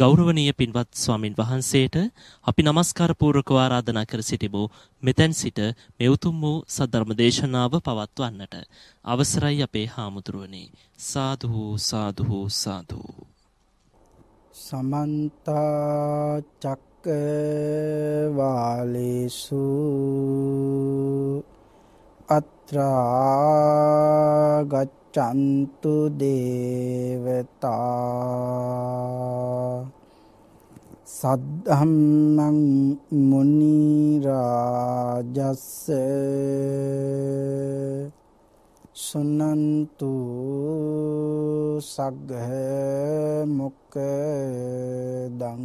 ගෞරවනීය පින්වත් ස්වාමින් වහන්සේට අපි নমස්කාර පූර්වකව ආරාධනා කර සිටිමු මෙතෙන් සිට මේ උතුම් වූ සද්ධර්ම දේශනාව පවත්වන්නට අවසරයි අපේ හාමුදුරුවනි සාදු සාදු සාදු සමන්ත චක්කවාලේසු අත්‍රා ගච්ඡ චන්තු දේවතා සද්ධම්මං මුනි රාජස්ස සුනන්තු සග්ග මොක්කදං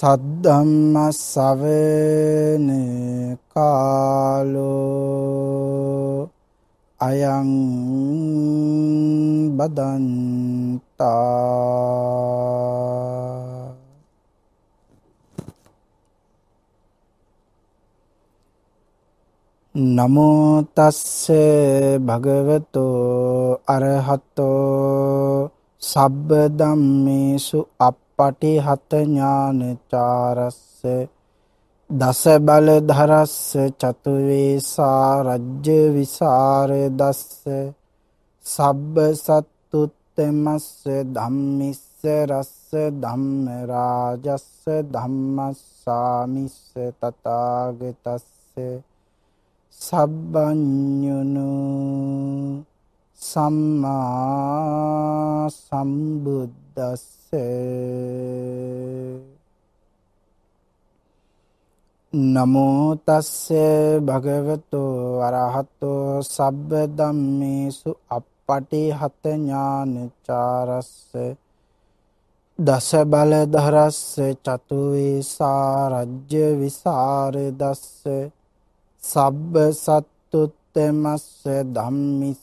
සද්ධම්ම සවන කාලෝ අයං බදන්තා නමෝ තස්ස භගවතෝ අරහතෝ සබ්බ ධම්මේසු අප පටිහත ඥානචාරස්ස දස බල ධරස්ස චතුවේසා රජ්‍ය විසර දස්ස සබ්බ සත්තුත්තමස්ස ධම්මිස්ස රස්ස ධම්ම රාජස්ස ධම්මස්සාමිස්ස තථාගතස්ස සබ්බඤුනු සම්මා සම්බුද්ධ තස්ස නමෝ තස්ස භගවතෝ අරහතෝ සබ්බ ධම්මේසු අප්පටිහත ඥානචාරස්ස දස බල දරස්ස චතු වේසාරජ්‍ය විසර දස්ස සබ්බ සත්තුත්තමස්ස ධම්මිස්ස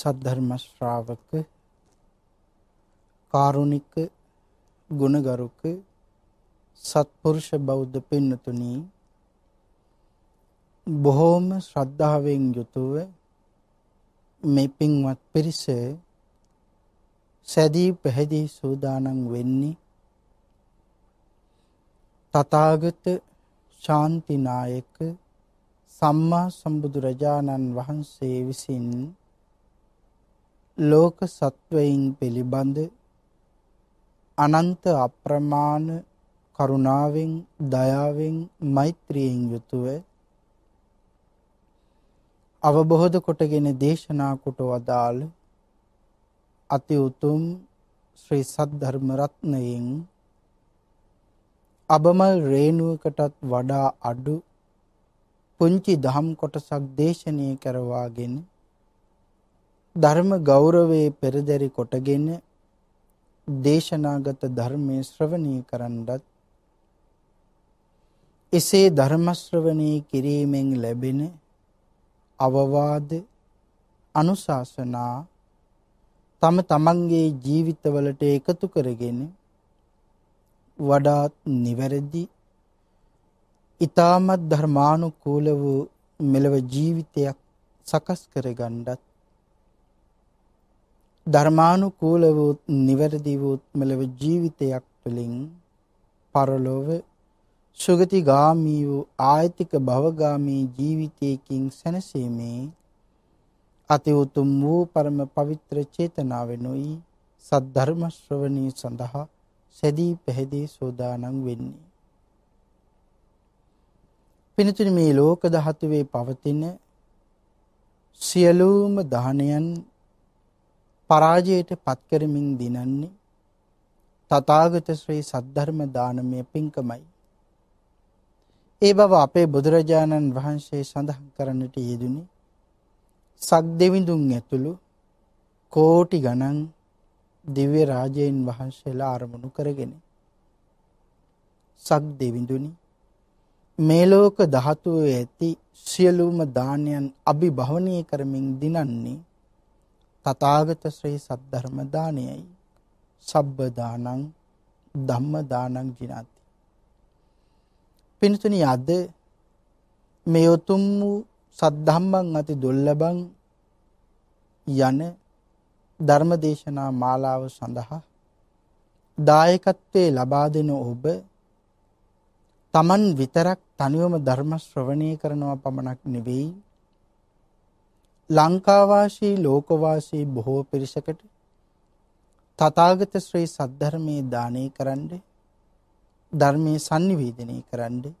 සද්ධර්ම ශ්‍රාවක කාරුණික ගුණගරුක සත්පුරුෂ බෞද්ධ පින්නතුනි බොහෝම ශ්‍රද්ධාවෙන් යුතුව මේ පින්වත් පිරිස සැදී පැහැදී සූදානම් වෙන්නේ තථාගත ශාන්තිනායක සම්මා සම්බුදුරජාණන් වහන්සේ විසින් ලෝක සත්වයින් පිළිබඳ අනන්ත අප්‍රමාණ කරුණාවෙන් දයාවෙන් මෛත්‍රියෙන් යුතුව අවබෝධ කොටගෙන දේශනා කොට වදාළ අති උතුම් ශ්‍රී සද්ධර්ම රත්නයෙන් අබමල් රේණුවකටත් වඩා අඩු පුංචි දහම් කොටසක් දේශනය කරවාගෙන ධර්ම ගෞරවයේ පෙරදරි කොටගෙන දේශනාගත ධර්මයේ ශ්‍රවණය කරන්නත් එසේ ධර්ම ශ්‍රවණී කිරීමෙන් ලැබෙන අවවාද අනුශාසනා තම තමන්ගේ ජීවිතවලට එකතු කරගෙන වඩාත් නිවැරදි ඊටමත් ධර්මානුකූල වූ මෙලව ජීවිතයක් සකස් කරගන්නත් ධර්මානුකූල වූ නිවැරදි වූ මෙලව ජීවිතයක් තුළින් පරලොව සුගතිගාමී වූ ආයතික භවගාමී ජීවිතයකින් සැනසීමේ අති උතුම් වූ පරම පවිත්‍ර චේතනාවෙනුයි සද්ධර්ම ශ්‍රවණී සඳහා සැදී පැහැදී සෝදානම් වෙන්නේ. පිනතුනි මේ ලෝක ධාතුවේ පවතින සියලුම දානයන් පරාජයට පත්කරමින් දිනන්නේ තථාගත ශ්‍රී සද්ධර්ම දානමය පින්කමයි. ඒ බව අපේ බුදුරජාණන් වහන්සේ සඳහන් කරන්නට යෙදුනේ සක් දෙවිඳුන් ඇතුළු කෝටි ගණන් දිව්‍ය රාජයන් වහන්සේලා අරමුණු කරගෙන සක් දෙවිඳුනි මේ ලෝක ධාතුවේ ඇති සියලුම දානයන් අභිභවනීය කරමින් දිනන්නේ තථාගත ශ්‍රී සද්ධර්ම දානයයි. සබ්බ දානං ධම්ම දානං ජිනාති. පින්තුනි අද මේ උතුම් වූ සද්ධම්මං අති දුර්ලභං යන ධර්මදේශනා මාලාව සඳහා දායකත්වයේ ලබා දෙන ඔබ තමන් විතරක් තනියම ධර්ම ශ්‍රවණය කරනවා පමණක් නෙවෙයි ලංකාවාසී ලෝකවාසී බොහෝ පිරිසකට තථාගත ශ්‍රී සද්ධර්මයේ දානය කරන්න ධර්මයේ sannivedanaya කරන්න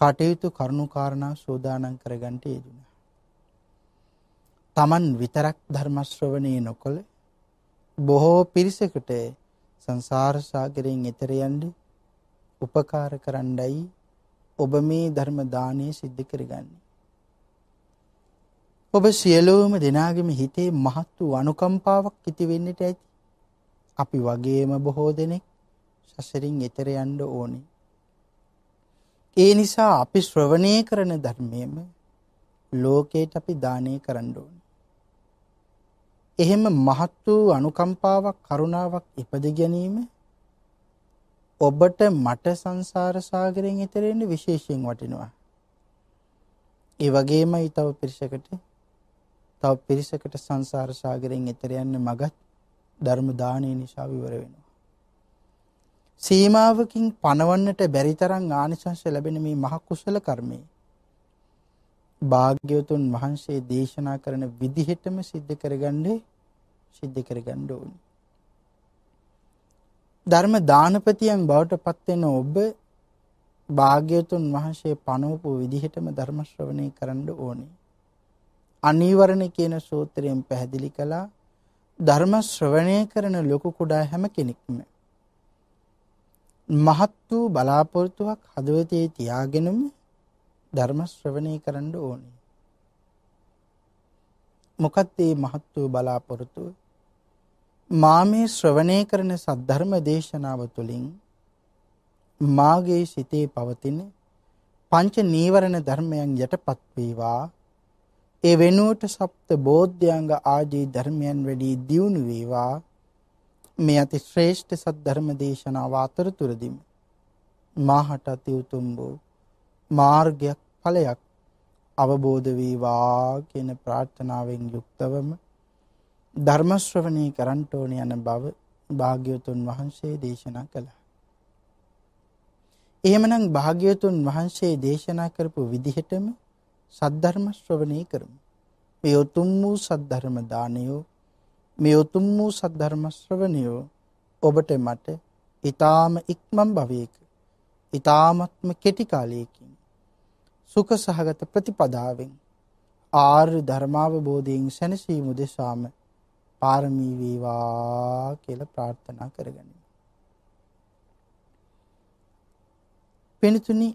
කටයුතු කරුණු කාරණා සෝදානම් කරගන්න යෙදුණා. Taman විතරක් ධර්ම ශ්‍රවණේ නොකළ බොහෝ පිරිසකට සංසාර සාගරයෙන් එතර යන්න උපකාර කරන්නයි ඔබ මේ ධර්ම දානය සිද්ධ කරගන්නේ. ඔබ සියලෝම දෙනාගෙම හිතේ මහත් වූ අනුකම්පාවක් ඇති වෙන්නට ඇති. අපි වගේම බොහෝ දෙනෙක් සසරින් එතෙර යන්න ඕනේ. ඒ නිසා අපි ශ්‍රවණය කරන ධර්මයේම ලෝකයට අපි දානය කරන්න ඕනේ. එහෙම මහත් වූ අනුකම්පාවක් කරුණාවක් ඉපද ගැනීම ඔබට මට සංසාර සාගරයෙන් එතෙරෙන්න විශේෂයෙන් වටිනවා. ඒ වගේමයි තව පිරිසකට තව පිරිසකට සංසාර සාගරයෙන් එතර යන්න මගත් ධර්ම දානය නිසා විවර වෙනවා. සීමාවකින් පණවන්නට බැරි තරම් ආනිසංස ලැබෙන මේ මහ කුසල කර්මය භාග්‍යවතුන් වහන්සේ දේශනා කරන විදිහටම සිද්ධ කරගන්නේ සිද්ධ කරගන්න ඕනේ. ධර්ම දානපතියන් බවට පත් වෙන ඔබ භාග්‍යවතුන් වහන්සේ පනවපු විදිහටම ධර්ම ශ්‍රවණය කරන්න ඕනේ. අනීවරණ කියන සූත්‍රයෙන් පැහැදිලි කළා ධර්ම ශ්‍රවණය කරන ලොකු කුඩා හැම කෙනෙක්ම මහත් වූ බලාපොරොත්තුවක් හදවතේ තියාගෙනම ධර්ම ශ්‍රවණය කරන්න ඕනේ. මොකක්ද මේ මහත් වූ බලාපොරොත්තුව? මා මේ ශ්‍රවණය කරන සද්ධර්ම දේශනාව තුළින් මාගේ සිතේ පවතින පංච නීවරණ ධර්මයන් යටපත් වේවා ඒ වෙනුවට සප්ත බෝධ්‍යංග ආදී ධර්මයන් වැඩි දියුණු වේවා මේ අති ශ්‍රේෂ්ඨ සත් ධර්ම දේශනාව අතරතුරදීම මාහට අති උතුම් වූ මාර්ගයක් ඵලයක් අවබෝධ වේවා කියන ප්‍රාර්ථනාවෙන් යුක්තවම ධර්ම ශ්‍රවණය කරන්ට ඕන යන බව භාග්‍යවතුන් වහන්සේ දේශනා කළා. එහෙමනම් භාග්‍යවතුන් වහන්සේ දේශනා කරපු විදිහටම සද්ධර්ම ශ්‍රවණය කරමු. මේ උතුම් වූ සද්ධර්ම දානයෝ මේ උතුම් වූ සද්ධර්ම ශ්‍රවණයෝ ඔබට මට ඊ타ම ඉක්මන් භවයක ඊ타මත්ම කෙටි කාලයකින් සුඛ සහගත ප්‍රතිපදාවෙන් ආර්ය ධර්මාවබෝධයෙන් සැනසීම උදෙසාම පාරමී වේවා කියලා ප්‍රාර්ථනා කරගනිමු. පින්තුනි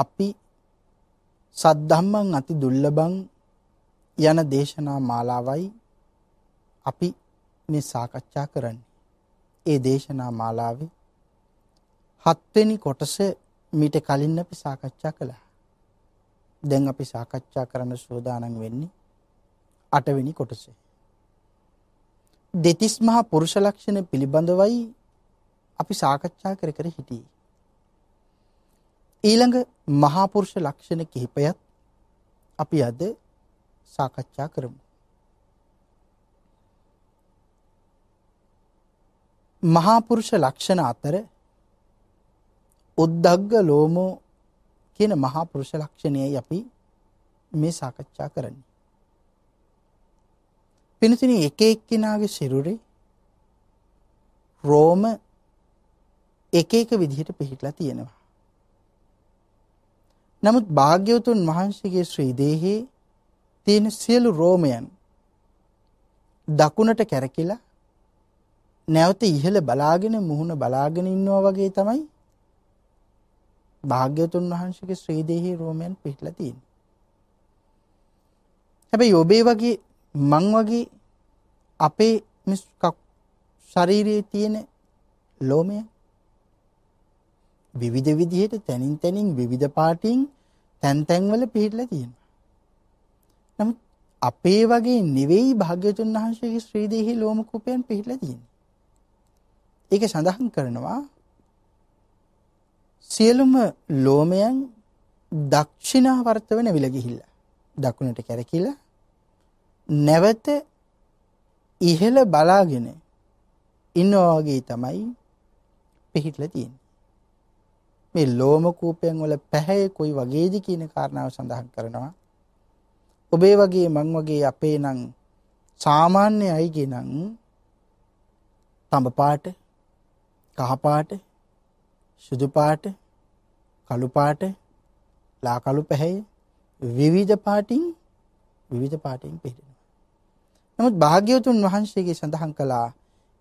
අපි සද්ධම්මං අති දුර්ලභං යන දේශනා මාලාවයි අපි මේ සාකච්ඡා කරන්නේ. ඒ දේශනා මාලාවේ හත්වෙනි කොටස මීට කලින් අපි සාකච්ඡා කළා. දැන් අපි සාකච්ඡා කරන්න සූදානම් වෙන්නේ අටවෙනි කොටස. දෙතිස් මහා පුරුෂ ලක්ෂණ පිළිබඳවයි අපි සාකච්ඡා කර කර හිටියේ. ඊළඟ මහා පුරුෂ ලක්ෂණ කිහිපයක් අපි අද සාකච්ඡා කරමු. මහා පුරුෂ ලක්ෂණ අතර උද්දග්ග ලෝමෝ කියන මහා පුරුෂ ලක්ෂණයයි අපි මේ සාකච්ඡා කරන්නේ. පිනතුනි එක එක්කෙනාගේ සිරුරේ රෝම එක එක විදිහට පිහිටලා තියෙනවා. නමුත් භාග්‍යවතුන් වහන්සේගේ ශ්‍රී දේහේ තියෙන සියලු රෝමයන් දකුණට කැරකිලා නැවත ඉහළ බලාගෙන මුහුණ බලාගෙන ඉන්නවා වගේ තමයි භාග්‍යවතුන් වහන්සේගේ ශ්‍රී දේහේ රෝමයන් පිහිටලා තියෙන්නේ. හැබැයි ඔබේ වගේ මං වගේ අපේ මේ ශරීරයේ තියෙන ලෝමයන් විවිධ විදිහට තැනින් තැනින් විවිධ පාටින් තැන් තැන්වල පිහිටලා තියෙනවා. නමුත් අපේ වගේ නෙවෙයි භාග්‍යතුන් වහන්සේගේ ශ්‍රී දේහි ලෝම කූපයන් පිහිටලා තියෙන්නේ. ඒක සඳහන් කරනවා සියලුම ලෝමයන් දක්ෂිනාවර්ත වෙන විල ගිහිල්ලා දකුණට කැරකිලා නැවත ඉහළ බලාගෙන ඉන්නවා වගේ තමයි පිහිටලා තියෙන්නේ. මේ ලෝම කූපයන් වල පැහැය කොයි වගේද කියන කාරණාව සඳහන් කරනවා. ඔබේ වගේ මං වගේ අපේ නම් සාමාන්‍ය අයගේ නම් තඹ පාට, කහ පාට, සුදු පාට, කළු පාට, ලා කළු පැහැය විවිධ පාටින් විවිධ පාටින් පිළිනවා. නමුත් භාග්‍යවතුන් වහන්සේගේ සඳහන් කළා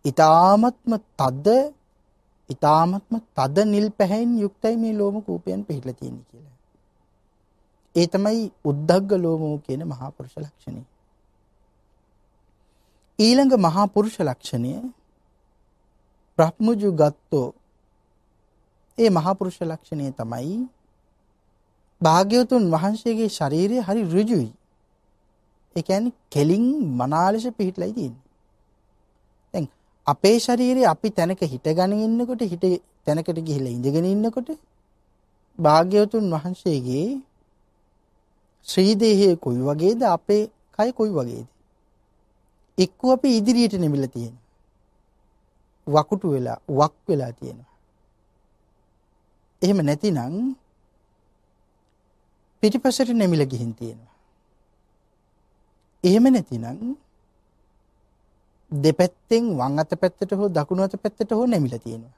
ඊ타මත්ම තද ඉතාමත්ම තද නිල් පැහැයෙන් යුක්තයි මේ ලෝම කූපයන් පිහිටලා තියෙන්නේ කියලා. ඒ තමයි උද්දග්ග ලෝමෝ කියන මහා පුරුෂ ලක්ෂණය. ඊළඟ මහා පුරුෂ ලක්ෂණය බ්‍රහ්මජු ගත්තෝ ඒ මහා පුරුෂ ලක්ෂණය තමයි භාග්‍යවතුන් වහන්සේගේ ශරීරය හරි ඍජුයි. ඒ කියන්නේ කෙලින් මනාලෙස පිහිටලායි තියෙන්නේ. අපේ ශරීරයේ අපි තැනක හිටගෙන ඉන්නකොට හිට තැනකට ගිහිල්ලා ඉඳගෙන ඉන්නකොට භාග්‍යවතුන් වහන්සේගේ ශ්‍රී දේහය කොයි වගේද අපේ කය කොයි වගේද? එක්ක අපි ඉදිරියට නෙමිලා තියෙනවා. වකුටු වෙලා වක් වෙලා තියෙනවා. එහෙම නැතිනම් පිටිපසට නෙමිලා ගිහින් තියෙනවා. එහෙම නැතිනම් දෙපැත්තෙන් වං අත පැත්තට හෝ දකුණු අත පැත්තට හෝ නැමිලා තියෙනවා.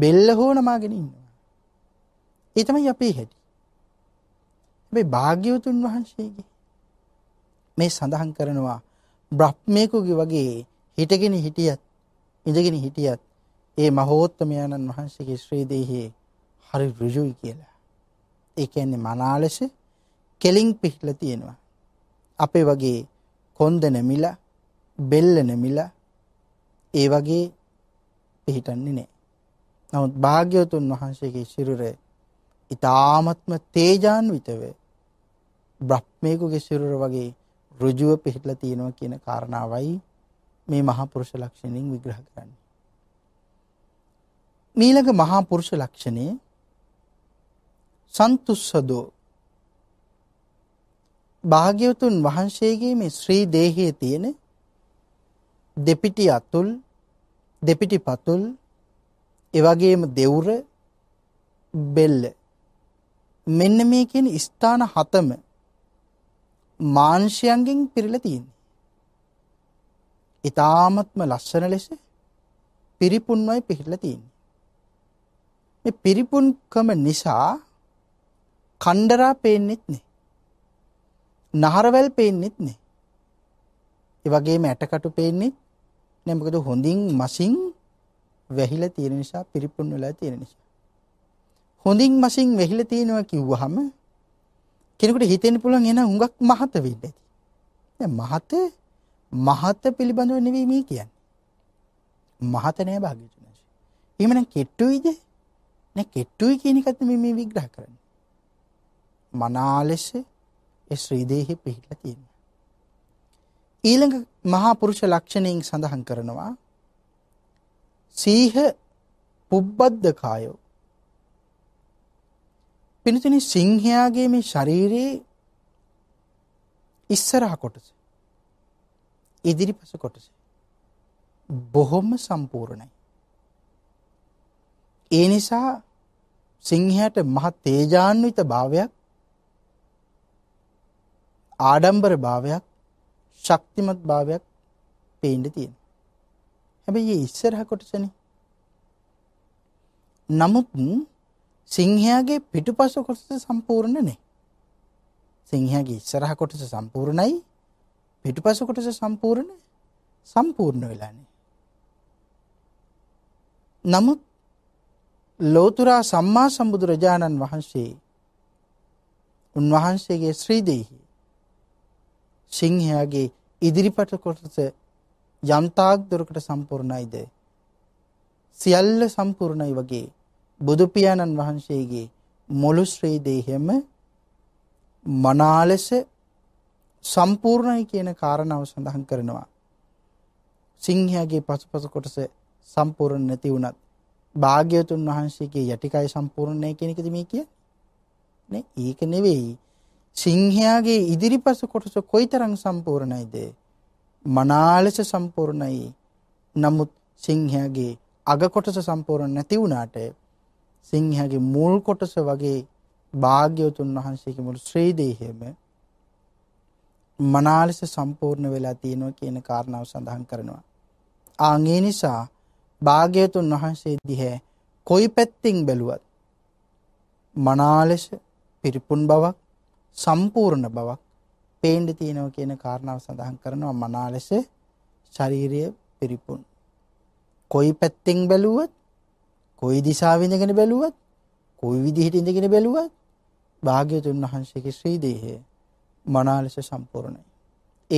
බෙල්ල හෝ නමාගෙන ඉන්නවා. ඒ තමයි අපේ හැටි. හැබැයි භාග්‍යවතුන් වහන්සේගේ මේ සඳහන් කරනවා බ්‍රහ්මේකුගේ වගේ හිටගෙන හිටියත් ඉඳගෙන හිටියත් ඒ මහෝත්තමයාණන් වහන්සේගේ ශ්‍රී දේහයේ හරි ඍජුයි කියලා. ඒ කියන්නේ මනාලෙස කෙලින් පිහිලා තියෙනවා. අපේ වගේ කොන්ද නැමිලා බෙල්ල නැමිලා ඒ වගේ පිහිටන්නේ නැහැ. නමුත් භාග්‍යවතුන් වහන්සේගේ සිරුරේ ඊ타ත්ම තේජාන්විතව බ්‍රහ්මේකුගේ සිරුර වගේ ඍජුව පිහිටලා තියෙනවා කියන කාරණාවයි මේ මහා පුරුෂ ලක්ෂණයෙන් විග්‍රහ කරන්නේ. මීළඟ මහා පුරුෂ ලක්ෂණය සන්තුස්සදෝ භාග්‍යවතුන් වහන්සේගේ මේ ශ්‍රී දේහයේ තියෙන දෙපිටි අතුල් දෙපිටි පතුල් එවැගේම දෙවුර බෙල්ල මෙන්න මේ කියන ස්ථාන හතම මාංශයන්ගෙන් පිරලා තියෙන්නේ. ඊ타මත්ම ලස්සන ලෙස පිරිපුන්වයි පිහිලා තියෙන්නේ. මේ පිරිපුන්කම නිසා කණ්ඩරා පේන්නෙත් නෑ. නහරවැල් පේන්නෙත් නෑ. ඒ වගේම ඇටකටු පේන්නෙත් නෑ මොකද හොඳින් මසින් වැහිලා තියෙන නිසා පිරිපුන් වෙලා තියෙන නිසා. හොඳින් මසින් වැහිලා තියෙනවා කිව්වහම කෙනෙකුට හිතෙන්න පුළුවන් එන හුඟක් මහත වෙන්න ඇති. දැන් මහත මහත පිළිබඳව නෙවෙයි මේ කියන්නේ. මහත නෑ භාග්‍යතුන් වහන්සේ. එහෙමනම් කෙට්ටුයිද? නෑ කෙට්ටුයි කියන එකත් මේ මේ විග්‍රහ කරන්නේ. මනාලෙස ඒ ශ්‍රී දේහි පිහිටලා තියෙනවා. ඊළඟ මහා පුරුෂ ලක්ෂණයෙන් සඳහන් කරනවා සීහ පුබ්බද්ධකායෝ පිනතුනි සිංහයාගේ මේ ශරීරයේ ඉස්සරහ කොටස ඉදිරිපස කොටස බොහොම සම්පූර්ණයි ඒ නිසා සිංහයට මහ තේජාන්විත භාවයක් ආඩම්බර භාවයක් ශක්තිමත් භාවයක් පේන්ඩ තියෙන. හැබැයි ඉස්සරහ කොටසන නමුත් සිංහයාගේ පිටු පස කොටස සම්පූර්ණ නේ සිංහයාගේ ඉස්සරහ කොටස සම්පූර්ණයි පිටු පස කොටස සම්පූර්ණ සම්පූර්ණ වෙලානේ. නමුත් ලෝතුරා සම්මා සම්බුදුරජාණන් වහන්සේ උන්වහන්සේගේ ශ්‍රීදෙහි සිංහයාගේ ඉදිරිපට කොටස යම්තාක් දුරකට සම්පූර්ණයිද සියල්ල සම්පූර්ණයි වගේ බුදු පියාණන් වහන්සේගේ මුළු ශ්‍රී දේහෙම මනාලෙස සම්පූර්ණයි කියන කාරණාව සඳහන් කරනවා සිංහයාගේ පසුපස කොටස සම්පූර්ණ නැති වුණත් භාග්‍යවතුන් වහන්සේගේ යටිකය සම්පූර්ණයි කියන එකද මේ කියන්නේ නේ ඒක නෙවෙයි සිංහයාගේ ඉදිරිපස කොටස කොයිතරම් සම්පූර්ණයිද? මනාලෙස සම්පූර්ණයි. නමුත් සිංහයාගේ අග කොටස සම්පූර්ණ නැති වුණාට සිංහයාගේ මුල් කොටස වගේ භාග්‍යවතුන් වහන්සේගේ මුළු ශ්‍රී දේහයම මනාලෙස සම්පූර්ණ වෙලා තියෙනවා කියන කාරණාව සඳහන් කරනවා. ආන් ඒ නිසා භාග්‍යවතුන් වහන්සේ දිහා කොයි පැත්තින් බැලුවත් මනාලෙස පිරිපුන් බවක් සම්පූර්ණ බවක් පේන්ඩ තියෙනව කියන කාරණාව සඳහන් කරනවා මනා ලෙස ශරීරය පිරිපුන්. කොයි පැත්තෙන් බැලුවත් කොයි දිසාවිඳගෙන බැලුවත් කොයි විදිහට ඉඳගෙන බැලුවත් භාග්‍යතුන් වහන්සේගේ ශ්‍රී දේහය මනා ලෙස සම්පූර්ණයි.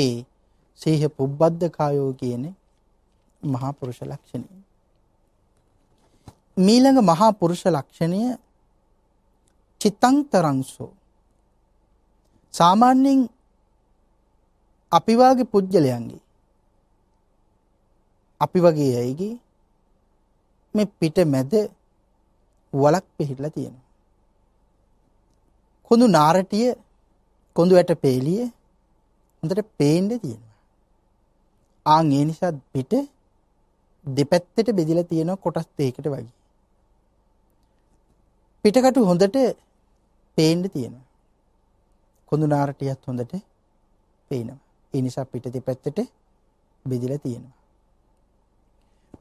ඒ සීහ පුබ්බද්ධ කායෝ කියන මහා පුරුෂ ලක්ෂණය. මීළඟ මහා පුරුෂ ලක්ෂණය චිත්තං තරංසෝ සාමාන්‍යයෙන් අපි වාගේ පුජ්‍යලයන්ගේ අපි වගේ අයගේ මේ පිට මැද වලක් පිහිටලා තියෙනවා. කොඳු නාරටිය කොඳු ඇට පේලිය හොඳට පේන්න තියෙනවා. ආන් ඒ නිසා පිට දෙපැත්තට බෙදිලා තියෙන කොටස් දෙකකට වගේ. පිටකටු හොඳට පේන්න තියෙනවා. කොඳුනාරටියත් හොඳට පේනවා. ඒ නිසා පිටති පැත්තට බෙදිලා තියෙනවා.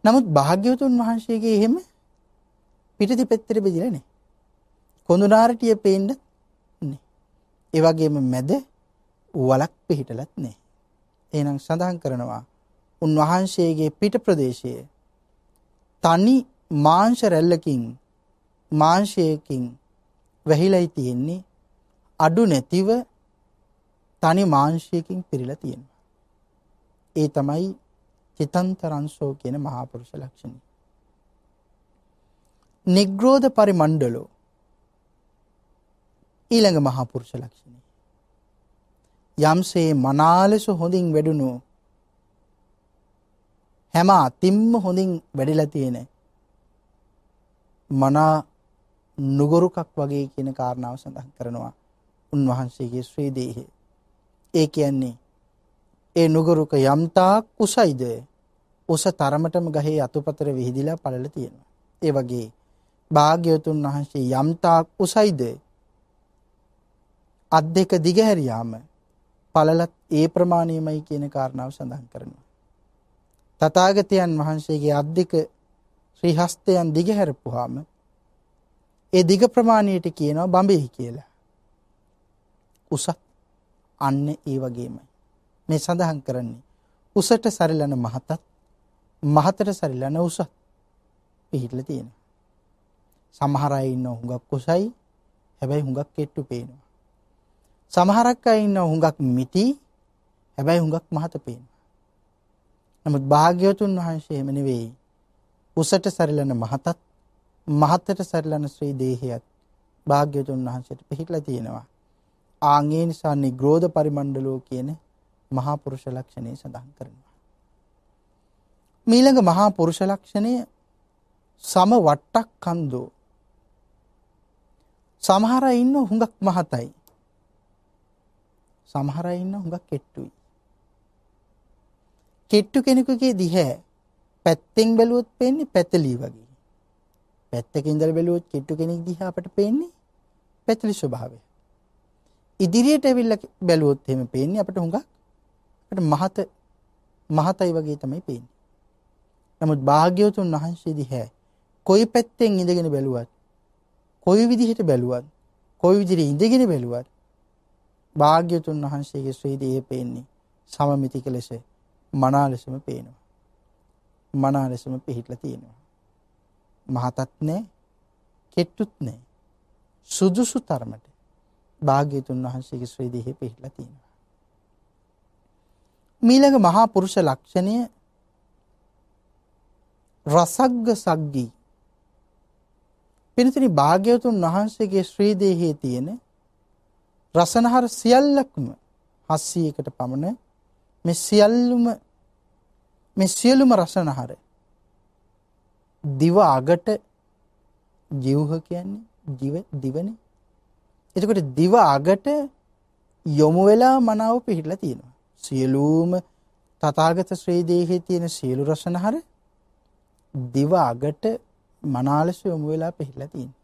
නමුත් භාග්‍යවතුන් වහන්සේගේ එහෙම පිටති පැත්තට බෙදිලා නැහැ. කොඳුනාරටිය පේන්න නැහැ. ඒ වගේම මැද වලක් පිහිටලත් නැහැ. එහෙනම් සඳහන් කරනවා උන්වහන්සේගේ පිට ප්‍රදේශයේ තනි මාංශ රැල්ලකින් මාංශයකින් වැහිලායි තියෙන්නේ අඩු නැතිව තනි මාංශයකින් පිරිලා තියෙනවා. ඒ තමයි චිතන්තරංශෝ කියන මහා පුරුෂ ලක්ෂණය. නිග්‍රෝධ පරිමණ්ඩලෝ ඊළඟ මහා පුරුෂ ලක්ෂණය. යම්සේ මනාලෙස හොඳින් වැඩුණු හැම අතිම්ම හොඳින් වැඩිලා තියෙන මනා නුගරුකක් වගේ කියන කාරණාව සඳහන් කරනවා උන්වහන්සේගේ ශ්‍රී දේහය. ඒ කියන්නේ ඒ නුගරුක යම්තා කුසයිද උස තරමටම ගහේ අතුපතර විහිදිලා පළල තියෙනවා. ඒ වගේ භාග්‍යවතුන් වහන්සේ යම්තා කුසයිද අත් දෙක දිගහැරියාම පළලත් ඒ ප්‍රමාණයමයි කියන කාරණාව සඳහන් කරනවා. තථාගතයන් වහන්සේගේ අත් දෙක ශ්‍රී හස්තයන් දිගහැරපුවාම ඒ දිග ප්‍රමාණයට කියනවා බඹෙහි කියලා. උස අන්න ඒ වගේමයි. මේ සඳහන් කරන්නේ උසට සරිලන මහතත් මහතට සරිලන උස පිහිටලා තියෙනවා. සමහර අය ඉන්න හුඟක් උසයි හැබැයි හුඟක් කෙට්ටු පේනවා. සමහරක් අය ඉන්න හුඟක් මිටි හැබැයි හුඟක් මහත පේනවා. නමුත් භාග්‍යවතුන් වහන්සේ එහෙම නෙවෙයි. උසට සරිලන මහතත් මහතට සරිලන ශ්‍රී දේහයත් භාග්‍යවතුන් වහන්සේට පිහිටලා තියෙනවා. ආන් ඒ නිසා නිග්‍රෝධ පරිමණ්ඩලෝ කියන මහා පුරුෂ ලක්ෂණය සඳහන් කරනවා. මීළඟ මහා පුරුෂ ලක්ෂණය සම වට්ටක් කන්දෝ. සමහර ඉන්න හුඟක් මහතයි. සමහර ඉන්න හුඟක් කෙට්ටුයි. කෙට්ටු කෙනෙකුගේ දිහැ පැත්තෙන් බැලුවොත් පේන්නේ පැතලී වගේ. පැත්තක ඉඳලා බැලුවොත් කෙට්ටු කෙනෙක් දිහා අපට පේන්නේ පැතලි ස්වභාවය. ඉදිරියට ඇවිල්ලා බැලුවොත් එහෙම පේන්නේ අපිට හුඟක් අපිට මහත මහතයි වගේ තමයි පේන්නේ. නමුත් භාග්‍යවතුන් වහන්සේ දිහා කොයි පැත්තෙන් ඉඳගෙන බැලුවත් කොයි විදිහට බැලුවත් කොයි විදිහට ඉඳගෙන බැලුවත් භාග්‍යවතුන් වහන්සේගේ ශ්‍රීදී පේන්නේ සමමිතික ලෙස මනා ලෙසම පේනවා. මනා ලෙසම පිහිටලා තියෙනවා. මහතත් නැහැ, කෙට්ටුත් නැහැ. සුදුසු තරමට භාග්‍යතුන් වහන්සේගේ ශ්‍රී දේහේ පිහිටලා තියෙනවා. මීළඟ මහා පුරුෂ ලක්ෂණය රසග්ග සග්ගී. පින්තුනි භාග්‍යතුන් වහන්සේගේ ශ්‍රී දේහයේ තියෙන රසනහර සියල්ලක්ම 700කට පමණ මේ සියල්ලම මේ සියලුම රසනහර දිව අගට ජීවහ කියන්නේ ජීව දිවනේ එතකොට දිව අගට යොමු වෙලා මනාව පිහිටලා තියෙනවා. සියලුම තථාගත ශ්‍රී දේහයේ තියෙන සියලු රසන හර දිව අගට මනාලස යොමු වෙලා පිහිටලා තියෙනවා.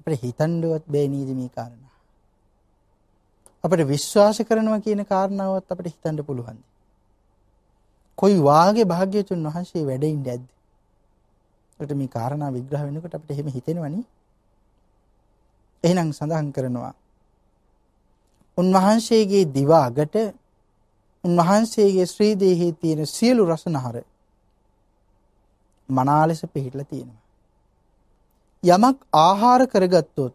අපිට හිතන්නවත් බෑ නේද මේ කාරණා. අපිට විශ්වාස කරනවා කියන කාරණාවත් අපිට හිතන්න පුළුවන්. කොයි වාගේ භාග්‍යතුන් වහන්සේ වැඩින් දැද්ද? ඒකට මේ කාරණා විග්‍රහ වෙනකොට අපිට එහෙම හිතෙනවනේ. එහෙනම් සඳහන් කරනවා උන්වහන්සේගේ දිවාගට උන්වහන්සේගේ ශ්‍රී දේහයේ තියෙන සියලු රසනහර මනාලෙස පිහිටලා තියෙනවා. යමක් ආහාර කරගත්තොත්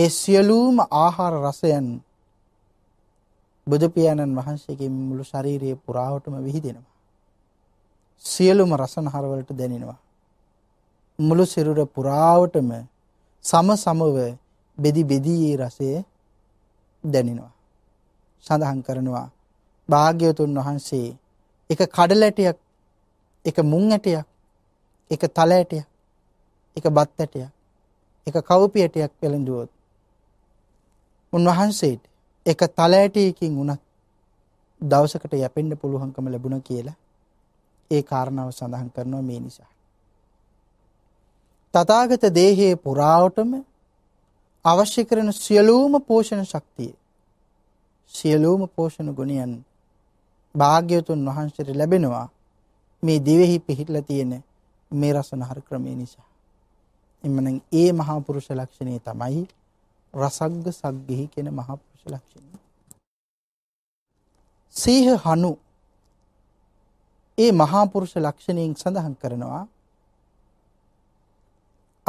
ඒ සියලුම ආහාර රසයන් බුදු පියාණන් වහන්සේගේ මුළු ශරීරයේ පුරාවටම විහිදෙනවා. සියලුම රසනහර වලට දැනෙනවා. මුළු සිරුර පුරාවටම සම සමව බෙදි බෙදී රසය දැනෙනවා. සඳහන් කරනවා භාග්‍යවතුන් වහන්සේ එක කඩලැටයක් එක මුං ඇටයක් එක තල ඇටයක් එක බත් ඇටයක් එක කවුපි ඇටයක් පෙළඳුවොත් උන්වහන්සේට එක තල ඇටයකින් උනත් දවසකට යැපෙන්න පුළුවන්කම ලැබුණා කියලා ඒ කාරණාව සඳහන් කරනවා මේ නිසා තථාගත දේහයේ පුරාවටම අවශ්‍ය කරන සියලුම පෝෂණ ශක්තිය සියලුම පෝෂණ ගුණයන් භාග්‍යවතුන් වහන්සේට ලැබෙනවා මේ දිවෙහි පිහිටලා තියෙන මේ රසනහර ක්‍රමය නිසා. එමනම් ඒ මහා පුරුෂ ලක්ෂණය තමයි රසග්ග සග්ගෙහි කියන මහා පුරුෂ ලක්ෂණය. සීහ හනු ඒ මහා පුරුෂ ලක්ෂණයෙන් සඳහන් කරනවා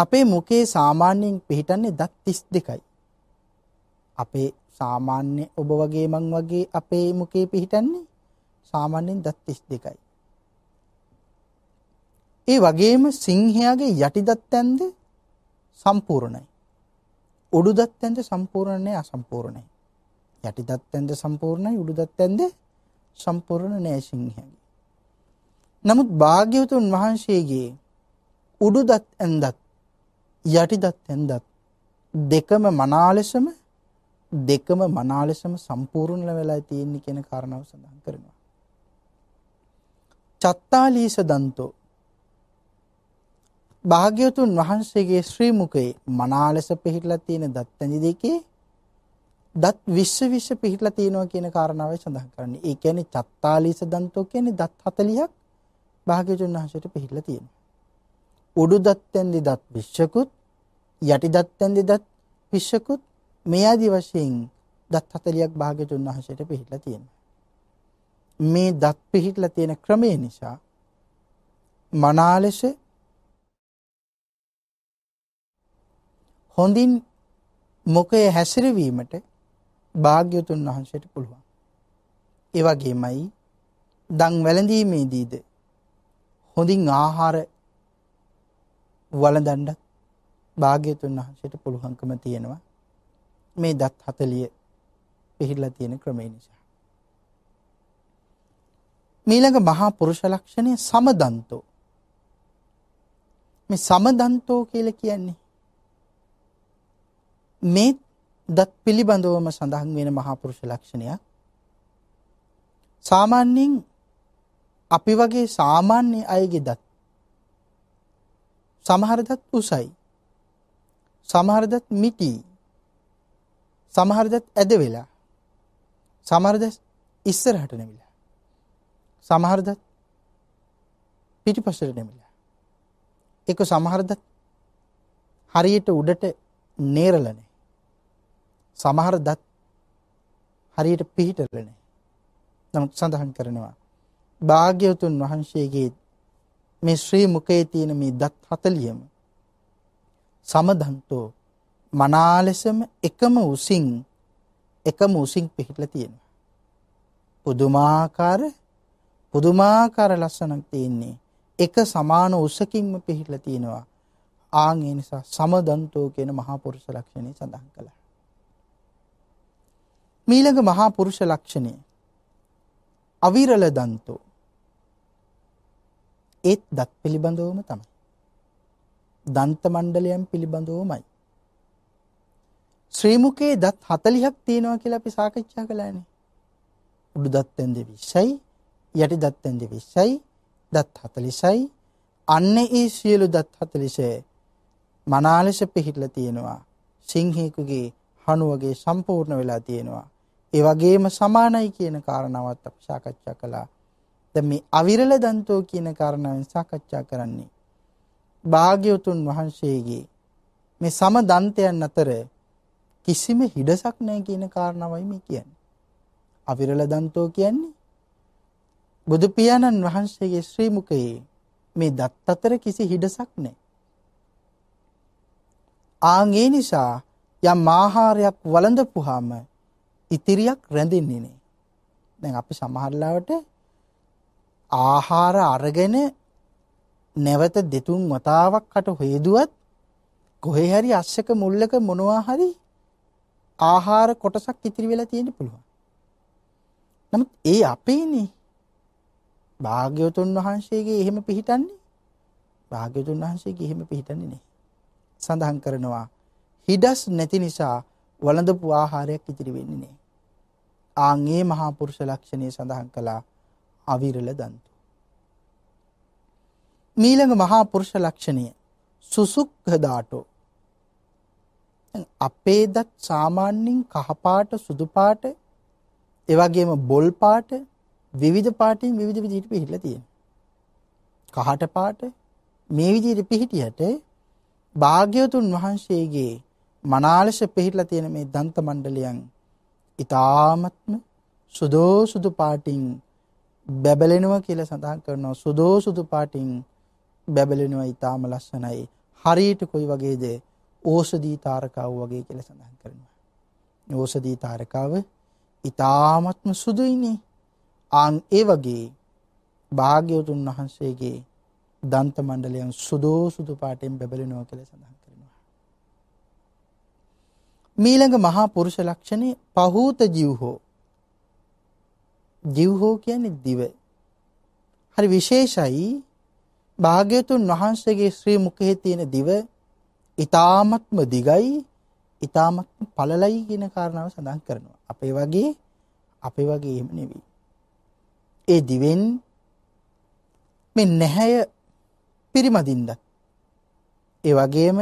අපේ මොකේ සාමාන්‍යයෙන් පිහිටන්නේ දත් 32යි. අපේ සාමාන්‍ය ඔබ වගේ මං වගේ අපේ මොකේ පිහිටන්නේ සාමාන්‍යයෙන් දත් 32යි. ඒ වගේම සිංහයාගේ යටි දත් ඇන්ද සම්පූර්ණයි. උඩු දත් ඇන්ද සම්පූර්ණ නැහැ අසම්පූර්ණයි. යටි දත් ඇන්ද සම්පූර්ණයි උඩු දත් ඇන්ද සම්පූර්ණ නැහැ සිංහයාගේ. නමුත් භාග්‍යවතුන් වහන්සේගේ උඩු දත් ඇන්දත් යටිදත් ඇන්දත් දෙකම මනාලෙසම දෙකම මනාලෙසම සම්පූර්ණල වෙලා තියෙන්නේ කියන කාරණාව සඳහන් කරනවා. චත්තාලීස දන්තෝ භාග්‍යවතුන් වහන්සේගේ ශ්‍රී මුකයේ මනාලෙස පිහිටලා තියෙන දත් ඇඳි දෙකේ දත් 20 20 පිහිටලා තියෙනවා කියන කාරණාවයි සඳහන් කරන්නේ. ඒ කියන්නේ චත්තාලීස දන්තෝ කියන්නේ දත් 40ක් භාග්‍යවතුන් වහන්සේට පිහිටලා තියෙනවා. උඩු දත්තෙන්දි දත් විශ්ෂකුත් යටි දත්තෙන්දි දත් විශ්ෂකුත් මේ ආදි වශයෙන් දත් 40ක් භාග්‍යතුන් වහන්සේට පිළිහිලා තියෙනවා. මේ දත් පිළිහිලා තියෙන ක්‍රමය නිසා මනාලෙස හොඳින් මොකේ හැසිරවීමට භාග්‍යතුන් වහන්සේට පුළුවන්. ඒ වගේමයි දන් වැළඳීමේදීද හොඳින් ආහාර වළඳන්න භාග්‍යතුන් වහන්සේට පුළුවන්කම තියෙනවා මේ දත් 40 පිළිලා තියෙන ක්‍රමේ නිසා. මීළඟ මහා පුරුෂ ලක්ෂණය සමදන්තෝ. මේ සමදන්තෝ කියලා කියන්නේ මේ දත් පිළිබඳවම සඳහන් වෙන මහා පුරුෂ ලක්ෂණයක්. සාමාන්‍යයෙන් අපි වගේ සාමාන්‍ය අයගේ දත් සමහර දත් උසයි. සමහර දත් මිටි. සමහර දත් ඇද වෙලා. සමහර දත් ඉස්සරහට නැමිලා. සමහර දත් පිටිපස්සට නැමිලා. ඒක සමහර දත් හරියට උඩට නේරලා නැහැ. සමහර දත් හරියට පිහිටලා නැහැ. නමුත් සඳහන් කරනවා භාග්‍යවතුන් වහන්සේගේ මේ ශ්‍රී මුකේ තියෙන මේ දත් 40ම සමදන්තෝ මනාලෙසම එකම උසින් එකම උසින් පිහිටලා තියෙනවා. පුදුමාකාර පුදුමාකාර ලස්සනක් තියෙන්නේ. එක සමාන උසකින්ම පිහිටලා තියෙනවා. ආන් ඒ නිසා සමදන්තෝ කියන මහා පුරුෂ ලක්ෂණය සඳහන් කළා. මීළඟ මහා පුරුෂ ලක්ෂණය අවිරල දන්තෝ ඒත් දත් පිළිබඳවම තමයි. දන්ත මණ්ඩලයන් පිළිබඳවමයි. ශ්‍රීමුකේ දත් 40ක් තියෙනවා කියලා අපි සාකච්ඡා කළානේ. උඩු දත්ෙන් 20යි, යටි දත්ෙන් 20යි, දත් 40යි. අන්න ඒ සියලු දත් 40 මනාලෙස පිහිටලා තියෙනවා. සිංහයෙකුගේ හනුවගේ සම්පූර්ණ වෙලා තියෙනවා. ඒ වගේම සමානයි කියන කාරණාවත් අපි සාකච්ඡා කළා. දැන් මේ අවිරල දන්තෝ කියන කාරණාවෙන් සාකච්ඡා කරන්නේ භාග්‍යවතුන් වහන්සේගේ මේ සම දන්තයන් අතර කිසිම හිඩසක් නැහැ කියන කාරණාවයි මේ කියන්නේ. අවිරල දන්තෝ කියන්නේ බුදු පියාණන් වහන්සේගේ ශ්‍රී මුඛයේ මේ දත් අතර කිසි හිඩසක් නැහැ. ආන් ඒ නිසා යම් ආහාරයක් වළඳපුවාම ඉතිරියක් රැඳෙන්නේ නැහැ. දැන් අපි සමහරලාවට ආහාර අරගෙන නැවත දෙතුන් වතාවක් කට හේදුවත් කොහේ හරි අස්සක මුල්ලක මොනවා හරි ආහාර කොටසක් ඉතිරි වෙලා තියෙන්න පුළුවන්. නමුත් ඒ අපේනේ භාග්‍යවතුන් වහන්සේගේ එහෙම පිහිටන්නේ භාග්‍යවතුන් වහන්සේගේ එහෙම පිහිටන්නේ නේ. සඳහන් කරනවා හිඩස් නැති නිසා වළඳපු ආහාරයක් ඉතිරි වෙන්නේ නේ. ආන් ඒ මහා පුරුෂ ලක්ෂණය සඳහන් කළා අවිරල දන්තු. මීළඟ මහා පුරුෂ ලක්ෂණය සුසුක්හදාටෝ අපේ දත් සාමාන්‍යෙන් කහපාට සුදුපාට එවගේම බොල් පාට විවිධ පාටෙන් විවිධ විදිහට පිහිටලා තියෙනවා. කහට පාට මේ විදිහට පිහිටියට භාග්‍යවතුන් වහන්සේගේ මනාලස පිහිටලා තියෙන මේ දන්ත මණ්ඩලයන් ඊ타ත්ම සුදෝ සුදු පාටින් බැබලෙනවා කියලා සඳහන් කරනවා සුදෝසුදු පාටින් බැබලෙනවා ඊටාම ලස්සනයි හරියට කොයි වගේද ඕෂධී තාරකාව වගේ කියලා සඳහන් කරනවා ඕෂධී තාරකාව ඊටාමත්ම සුදුයිනේ ආන් ඒ වගේ භාග්‍යවතුන් වහන්සේගේ දන්ත මණ්ඩලයන් සුදෝසුදු පාටෙන් බැබලෙනවා කියලා සඳහන් කරනවා මීළඟ මහා පුරුෂ ලක්ෂණේ පහූත ජීවහෝ දිව්හෝ කියන්නේ දිව. හරි විශේෂයි භාග්‍යතුන් වහන්සේගේ ශ්‍රී මුඛයේ තියෙන දිව ඊ타මත්ම දිගයි ඊ타මත්ම පළලයි කියන කාරණාව සඳහන් කරනවා. අපේ වගේ අපේ වගේ එහෙම නෙවෙයි. ඒ දිවෙන් මේ නැහැය පිරිමදින්නත් ඒ වගේම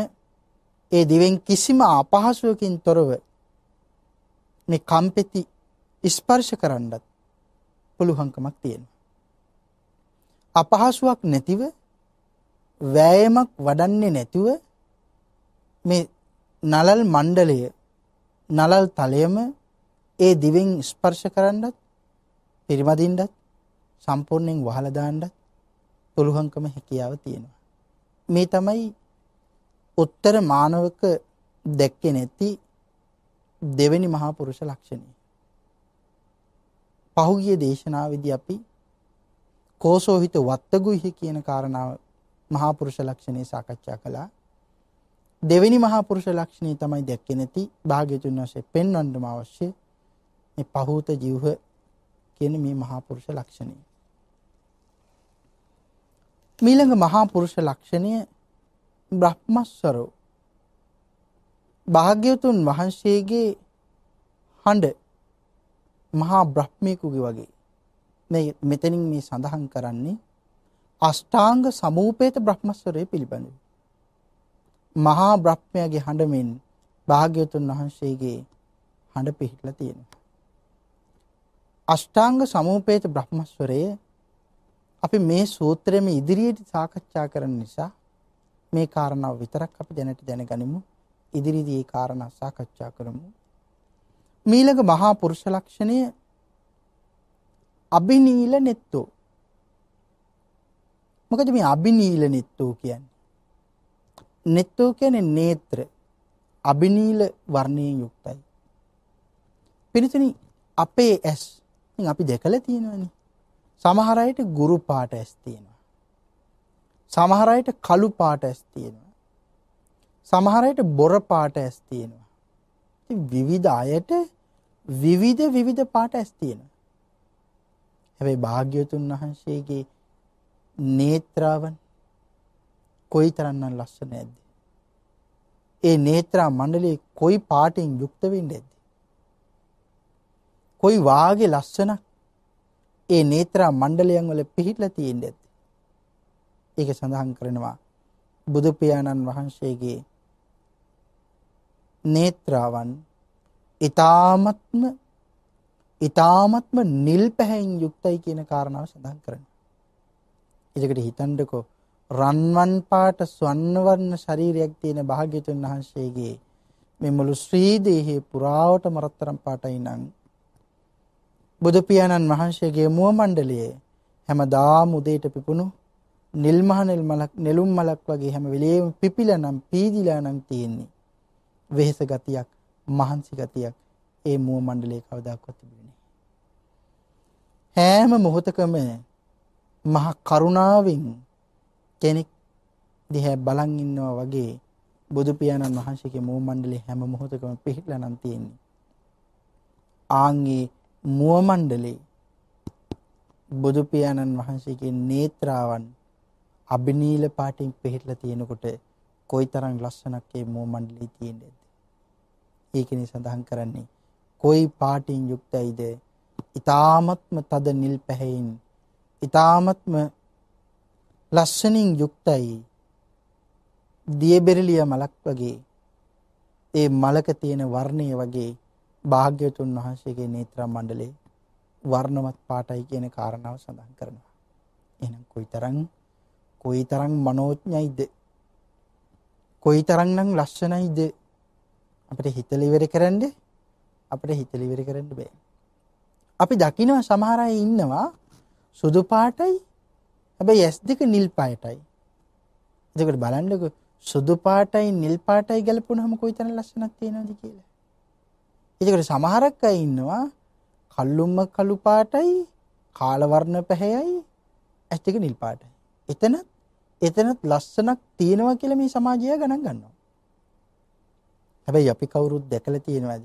ඒ දිවෙන් කිසිම අපහසුවකින් තොරව මේ කම්පෙති ස්පර්ශ කරන්නත් පුළුවන්කමක් තියෙනවා. අපහසුාවක් නැතිව වෑයමක් වඩන්නේ නැතුව මේ නලල් මණ්ඩලය නලල් තලයම ඒ දිවෙන් ස්පර්ශ කරන්නත් පිරිමදින්නත් සම්පූර්ණයෙන් වහලා දාන්නත් පුළුවන්කම හැකියාව තියෙනවා. මේ තමයි උත්තර මානවක දැක්කේ නැති දෙවෙනි මහා පුරුෂ ලක්ෂණය. පහුගිය දේශනාවේදී අපි කෝසෝහිත වත්තගුහි කියන කාරණාව මහා පුරුෂ ලක්ෂණේ සාකච්ඡා කළා. දෙවෙනි මහා පුරුෂ ලක්ෂණේ තමයි දැක්කේ නැති භාග්‍යතුන් වහන්සේ පෙන්වන්නම අවශ්‍ය මේ පහූත ජීවහ කියන මේ මහා පුරුෂ ලක්ෂණය. මීළඟ මහා පුරුෂ ලක්ෂණය බ්‍රහ්මස්වරෝ භාග්‍යතුන් වහන්සේගේ හඬ මහා බ්‍රහ්මයෙකුගේ වගේ මේ මෙතනින් මේ සඳහන් කරන්නේ අෂ්ටාංග සමූපේත බ්‍රහ්මස්වරය පිළිබඳව. මහා බ්‍රහ්මයාගේ හඬමින් භාග්‍යවතුන් වහන්සේගේ හඬ පිහිටලා තියෙනවා. අෂ්ටාංග සමූපේත බ්‍රහ්මස්වරය අපි මේ සූත්‍රයේම ඉදිරියට සාකච්ඡා කරන නිසා මේ කාරණාව විතරක් අපි දැනට දැනගනිමු. ඉදිරියේදී මේ කාරණා සාකච්ඡා කරමු. මීළඟ මහා පුරුෂ ලක්ෂණය අභිනීල නෙත්තෝ. මොකද මේ අභිනීල නෙත්තෝ කියන්නේ. නෙත්තෝ කියන්නේ නේත්‍ර අභිනීල වර්ණයෙන් යුක්තයි. පිරිසනි අපේ ඇස් අපි දැකලා තියෙනවනේ. සමහර අයට ගුරු පාට ඇස් තියෙනවා. සමහර අයට කළු පාට ඇස් තියෙනවා. සමහර අයට බොර පාට ඇස් තියෙනවා. විවිධ අයට විවිධ විවිධ පාට ඇස් තියෙනවා. හැබැයි භාග්‍යවතුන් වහන්සේගේ නේත්‍රාවන් කොයිතරම්නම් ලස්සන නැද්ද? ඒ නේත්‍රා මණ්ඩලයේ කොයි පාටින් යුක්ත වෙන්නේ නැද්ද? කොයි වාගේ ලස්සන ඒ නේත්‍රා මණ්ඩලයන් වල පිහිටලා තියෙන්නේ නැද්ද? ඒක සඳහන් කරනවා බුදු පියාණන් වහන්සේගේ නේත්‍රාවන් ඊ타මත්ම ඊ타මත්ම නිල් පැහැයෙන් යුක්තයි කියන කාරණාව සඳහන් කරනවා. එජකට හිතන්නකෝ රන්වන් පාට ස්වර්ණ වර්ණ ශරීරයක් තියෙන භාග්‍යතුන් වහන්සේගේ මේ මුළු ශ්‍රී දේහේ පුරාවට මරතරම් පාටයි නම් බුදු පියාණන් වහන්සේගේ මුව මණ්ඩලයේ හැමදාම උදේට පිපුණු නිල් මහ නිල් මලක් නෙළුම් මලක් වගේ හැම වෙලේම පිපිලා නම් පීදිලා නම් තියෙන්නේ වෙහෙස ගතියක් මහන්සි ගතියක් ඒ මුව මණ්ඩලයේ කවදාකවත් තිබුණේ හැම මොහොතකම මහ කරුණාවෙන් කෙනෙක් දිහා බලන් ඉන්නවා වගේ බුදු පියාණන් වහන්සේගේ මුව මණ්ඩලයේ හැම මොහොතකම පිහිටලා නම් තියෙන්නේ ආන්ගේ මුව මණ්ඩලේ බුදු පියාණන් වහන්සේගේ නේත්‍රාවන් අබිනීල පාටින් පිහිටලා තියෙනකොට කොයිතරම් ලස්සනක් ඒ මුව මණ්ඩලේ තියෙන්නේ ඒකනේ සඳහන් කරන්නේ කොයි පාටින් යුක්තයිද? ඊ타මත්ම තද නිල් පැහැයින් ඊ타මත්ම ලස්සනින් යුක්තයි දියබෙරළිය මලක් වගේ ඒ මලක තියෙන වර්ණය වගේ භාග්‍යතුන් වහන්සේගේ නේත්‍ර මණ්ඩලේ වර්ණවත් පාටයි කියන කාරණාව සඳහන් කරනවා. එහෙනම් කොයිතරම් කොයිතරම් මනෝඥයිද? කොයිතරම්නම් ලස්සනයිද? අපිට හිතල ඉවර කරන්න අපිට හිතල ඉවර කරන්න බෑ. අපි දකිනවා සමහර අය ඉන්නවා සුදු පාටයි හැබැයි ඇස් දෙක නිල් පාටයි. එතකොට බලන්නකො සුදු පාටයි නිල් පාටයි ගැලපුණාම කොයිතරම් ලස්සනක් තියෙනවද කියලා. එතකොට සමහරක් අය ඉන්නවා කල්ලුම්ම කළු පාටයි කාල වර්ණ පැහැයයි ඇස් දෙක නිල් පාටයි. එතනත් එතනත් ලස්සනක් තියෙනවා කියලා මේ සමාජය ගණන් ගන්නවා. හැබැයි අපි කවුරුත් දැකලා තියෙනවද?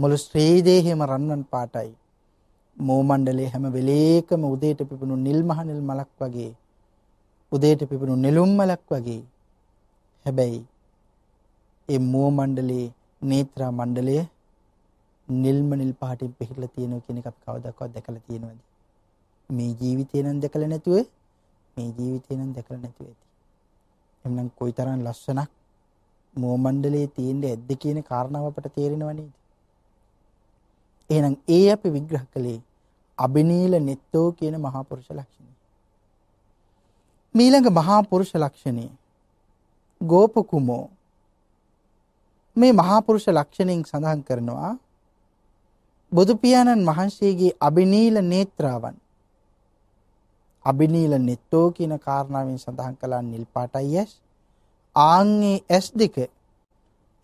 මුළු ශ්‍රී දේහයම රන්වන් පාටයි. මෝ මණ්ඩලයේ හැම වෙලේකම උදේට පිපුණු නිල් මහ නිල් මලක් වගේ උදේට පිපුණු නෙළුම් මලක් වගේ හැබැයි ඒ මෝ මණ්ඩලයේ නේත්‍රා මණ්ඩලය නිල්ම නිල් පාටින් පිහිටලා තියෙනවා කියන එක අපි කවදාවත් දැකලා තියෙනවද? මේ ජීවිතේ නම් දැකලා නැතුව මේ ජීවිතේ නම් දැකලා නැතුව ඇති. එම්නම් කොයිතරම් ලස්සනක් මෝ මණ්ඩලයේ තියෙන්න ඇද්ද කියන කාරණාව අපට තේරෙනව නේද? එහෙනම් ඒ අපි විග්‍රහ කළේ අබිනීල නෙත්තෝ කියන මහා පුරුෂ ලක්ෂණය. මීළඟ මහා පුරුෂ ලක්ෂණය ගෝපකුමෝ මේ මහා පුරුෂ ලක්ෂණයෙන් සඳහන් කරනවා බුදු පියාණන් වහන්සේගේ අබිනීල නේත්‍රාවන් අබිනීල නෙත්තෝ කියන කාරණාවෙන් සඳහන් කළා නිල් පාටයි යැස් ආන්ගේ ඇස් දෙක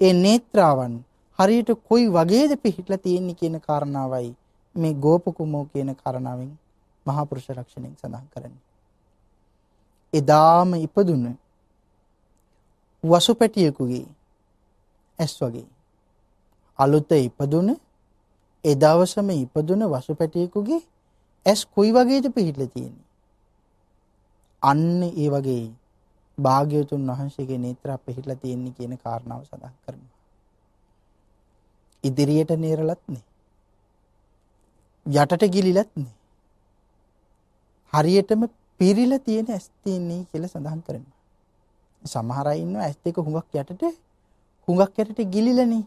ඒ නේත්‍රාවන් හරියට කොයි වගේද පිහිටලා තියෙන්නේ කියන කාරණාවයි මේ ගෝපකුමෝ කියන කරණාවෙන් මහා පුරුෂ ලක්ෂණයෙන් සඳහන් කරන්නේ. එදාම ඉපදුන වසුපැටියෙකුගේ ඇස් වගේ අලුත ඉපදුන ඒ දවසම ඉපදුන වසුපැටියෙකුගේ ඇස් කොයි වගේද පිහිටලා තියෙන්නේ අන්න ඒ වගේ භාග්‍යවතුන් වහන්සේගේ නේත්‍රා පිහිටලා තියෙන්නේ කියන කාරණාව සඳහන් කරනවා. ඉදිරියට නේරලත් නේ. යටට ගිලිලත් නේ. හරියටම පිරිලා තියෙන ඇස් තියෙන්නේ කියලා සඳහන් කරනවා. සමහර අය ඉන්නවා ඇස් දෙක හුඟක් යටට හුඟක් යටට ගිලිලානේ.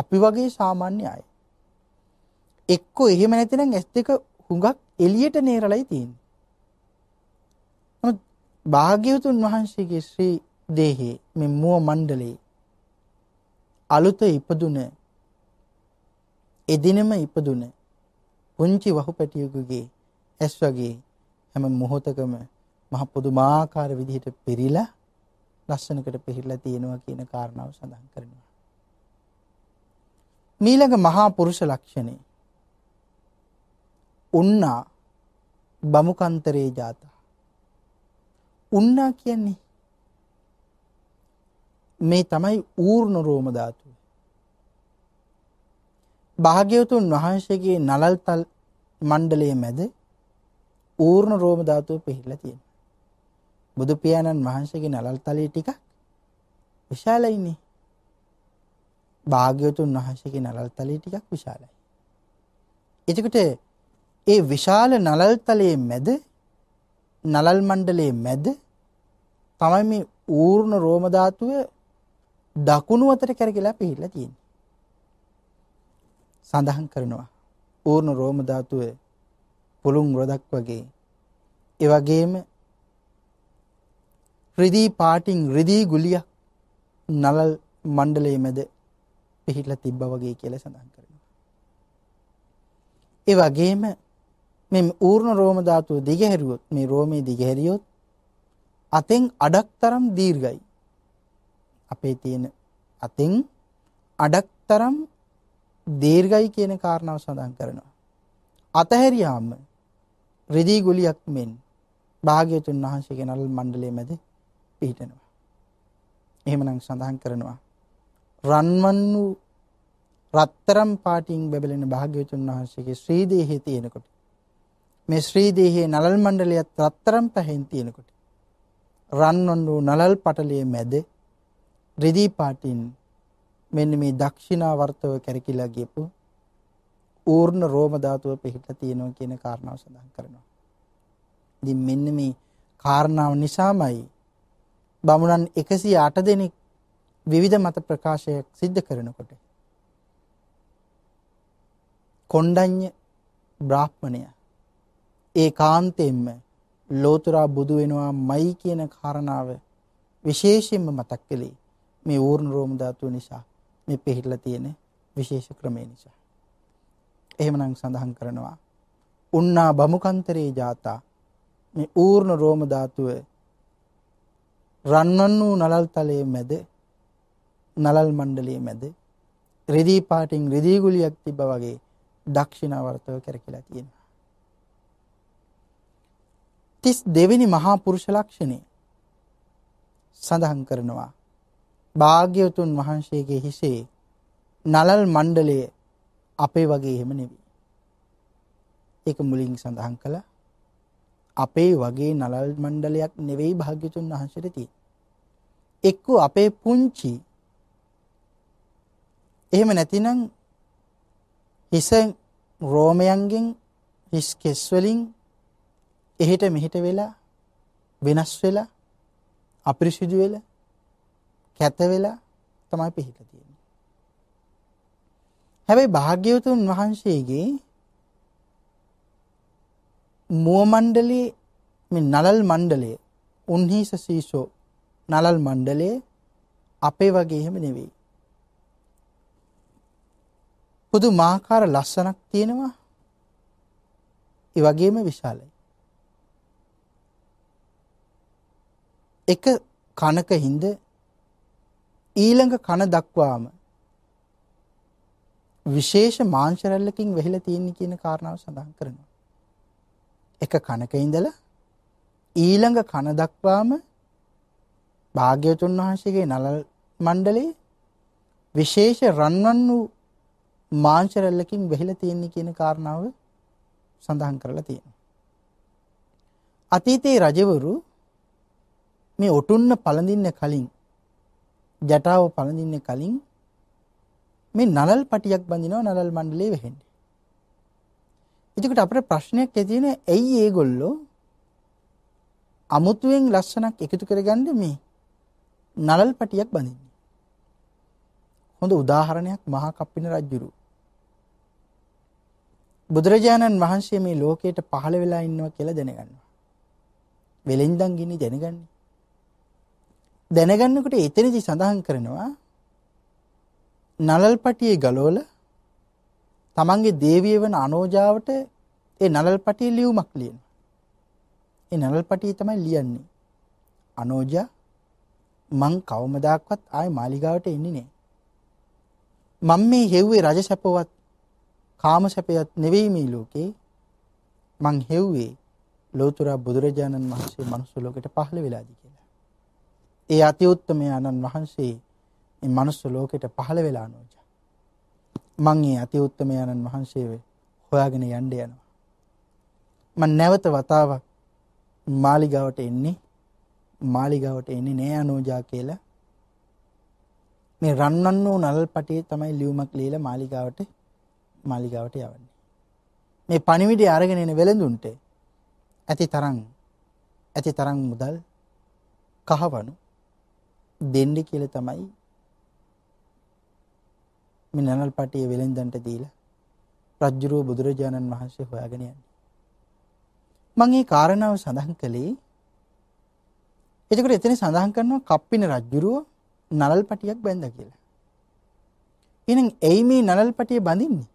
අපි වගේ සාමාන්‍ය අය. එක්කෝ එහෙම නැතිනම් ඇස් දෙක හුඟක් එළියට නේරලයි තියෙන්නේ. භාග්‍යවතුන් වහන්සේගේ ශ්‍රී දේහයේ මේ මුව මණ්ඩලයේ අලුත ඉපදුන එදිනම ඉපදුන පුංචි වහුපැටියෙකුගේ ඇස් වගේ හැම මොහොතකම මහ පුදුමාකාර විදිහට පෙරිලා ලස්සනකට පිහිරලා තියෙනවා කියන කාරණාව සඳහන් කරනවා. මීළඟ මහා පුරුෂ ලක්ෂණේ උන්නා බමුකන්තරේ ජාතා උන්නා කියන්නේ මේ තමයි ඌර්ණ රෝම ධාතුව. භාග්‍යවතුන් වහන්සේගේ නලල්තල් මණ්ඩලයේ මැද ඌර්ණ රෝම ධාතුව පිහිලා තියෙනවා. බුදු පියාණන් වහන්සේගේ නලල්තලයේ ටිකක් විශාලයිනේ. භාග්‍යවතුන් වහන්සේගේ නලල්තලයේ ටිකක් විශාලයි. එතකොට ඒ විශාල නලල්තලයේ මැද නලල් මණ්ඩලයේ මැද තමයි මේ ඌර්ණ රෝම ධාතුව දකුණු අතට කරකලා පිහිලා තියෙන්නේ. සඳහන් කරනවා ඌර්ණ රෝම ධාතුව පුළුන් රොදක් වගේ ඒ වගේම රිදී පාටින් රිදී ගුලියක් නලල් මණ්ඩලයේ මැද පිහිටලා තිබ්බා වගේ කියලා සඳහන් කරනවා. ඒ වගේම මේ ඌර්ණ රෝම ධාතුව දිගහැරියොත් මේ රෝමේ දිගහැරියොත් අතෙන් අඩක් තරම් දීර්ඝයි. අපේ තියෙන අතෙන් අඩක් තරම් දීර්ඝයි කියන කාරණාව සඳහන් කරනවා. අතහැරියාම රෙදි ගුලියක් මෙන් භාග්‍යතුන් වහන්සේගේ නල් මණ්ඩලයේ මැද පිහිටනවා. එහෙමනම් සඳහන් කරනවා. රන්වන් වූ රත්තරම් පාටින් බැබලෙන භාග්‍යතුන් වහන්සේගේ ශ්‍රී දේහයේ තියෙනකොට මේ ශ්‍රී දේහයේ නලල් මණ්ඩලය රත්තරන් පැහෙන් තියෙනකොට රන්වන් වූ නලල් පටලයේ මැද රිදී පාටින් මෙන්න මේ දක්ෂිනාවර්තව කැරකිලා ගියපු ඌර්ණ රෝම ධාතුව පිහිටලා තියෙනවා කියන කාරණාව සඳහන් කරනවා. ඉතින් මෙන්න මේ කාරණාව නිසාමයි බමුණන් 108 දෙනෙක් විවිධ මත ප්‍රකාශයක් සිද්ධ කරනකොට කොණ්ඩඤ්ඤ බ්‍රාහ්මණයා ඒ කාන්තයෙන්ම ලෝතුරා බුදු වෙනවා මයි කියන කාරණාව විශේෂයෙන්ම මතක් කළේ මේ ඌර්ණ රෝම ධාතුව නිසා මේ පිළිහිලා තියෙන විශේෂ ක්‍රමය නිසා. එහෙමනම් සඳහන් කරනවා උන්නා බමුකන්තරේ ජාතා මේ ඌර්ණ රෝම ධාතුව රන්වන් වූ නලල් තලයේ මැද නලල් මණ්ඩලයේ මැද රෙදි පාටින් රෙදි ගුලියක් තිබ්බා වගේ දක්ෂිනාවර්තව කරකිලා තියෙනවා. තිස් දෙවෙනි මහා පුරුෂ ලක්ෂණය සඳහන් කරනවා. භාග්‍යවතුන් වහන්සේගේ හිසේ නලල් මණ්ඩලය අපේ වගේ එහෙම නෙවී. එක මුලින් සඳහන් කළ අපේ වගේ නලල් මණ්ඩලයක් නෙවෙයි භාග්‍යතුන් වහන්සේටති. එක්කු අපේ පුංචි එහෙම නැතිනම් හිස රෝමයන්ගෙන් හිස් කෙස්වලින් එහෙට මෙහෙට වෙලා වෙනස් වෙලා අපිරිසිදු වෙලා කැත වෙලා තමයි පිහිටලා තියෙන්නේ. හැබැයි භාග්‍යවතුන් වහන්සේගේ මුව මණ්ඩලයේ මේ නලල් මණ්ඩලයේ උන්හිස සීසෝ නලල් මණ්ඩලයේ අපේ වගේ එහෙම නෙවෙයි. පුදුමාකාර ලස්සනක් තියෙනවා. ඒ වගේම විශාලයි. එක කනක හින්ද ඊළඟ කන දක්වාම විශේෂ මාංශරැල්ලකින් වෙහිලා තියෙන්නේ කියන කාරණාව සඳහන් කරනවා. එක කනක ඉඳලා ඊළඟ කන දක්වාම භාග්‍යවතුන් වහන්සේගේ නලල් මණ්ඩලයේ විශේෂ රන්වන් වූ මාංශරැල්ලකින් වෙහිලා තියෙන්නේ කියන කාරණාව සඳහන් කරලා තියෙනවා. අතීතයේ රජවරු මේ ඔටුන්න පළඳින්න කලින් ජටාව පළඳින්න කලින් මේ නලල් පටියක් බඳිනවා නලල් මණ්ඩලේ වෙහෙන්න. එතකොට අපිට ප්‍රශ්නයක් ඇති වෙන ඇයි ඒගොල්ලෝ අමුතුවෙන් ලස්සනක් එකතු කරගන්න මේ නලල් පටියක් බඳින්නේ. හොඳ උදාහරණයක් මහා කප්පින රජුරු. බුදුරජාණන් වහන්සේ මේ ලෝකයට පහළ වෙලා ඉන්නවා කියලා දැනගන්නවා. වෙලෙන්දන් ගිනි දැනගන්නේ. දැනගන්නකොට එතනදි සඳහන් කරනවා නලල්පටියේ ගලෝල තමන්ගේ දේවිය වන අනෝජාවට ඒ නලල්පටිය ලියුමක් ලියන. ඒ නලල්පටිය තමයි ලියන්නේ. අනෝජා මං කවමදක්වත් ආය මාලිගාවට එන්නේ නෑ. මං මේ හෙව්වේ රජ සැපවත් කාම සැපයත් නෙවෙයි මේ ලෝකේ මං හෙව්වේ ලෝතුරා බුදුරජාණන් වහන්සේ මනුස්ස ලෝකෙට පහළ වෙලාදී කියලා. ඒ අතිඋත්තම ආනන් වහන්සේ මේ මනුස්ස ලෝකෙට පහළ වෙලා නෝජ. මං මේ අතිඋත්තම ආනන් වහන්සේව හොයාගෙන යන්න යනවා. මං නැවත වතාවක් මාලිගාවට එන්නේ මාලිගාවට එන්නේ නෑ අනෝජා කියලා මේ රන්නන් වූ නල්පටියේ තමයි ලියුමක් ලියලා මාලිගාවට මාලිගාවට යවන්නේ. මේ පණිවිඩය අරගෙන එන වෙළඳුන්ට ඇති තරම් ඇති තරම් මුදල් කහවණු දෙන්න කියලා තමයි මේ නනල් පටිය වෙලෙන්දන්ට දීලා රජ්ජුරුව බුදුරජාණන් වහන්සේ හොයාගෙන යන්නේ. මම මේ කාරණාව සඳහන් කළේ එතකොට එතන සඳහන් කරනවා කප්පින රජ්ජුරුව නලල් පටියක් බැඳා කියලා. එහෙනම් ඇයි මේ නලල් පටිය බඳින්නේ?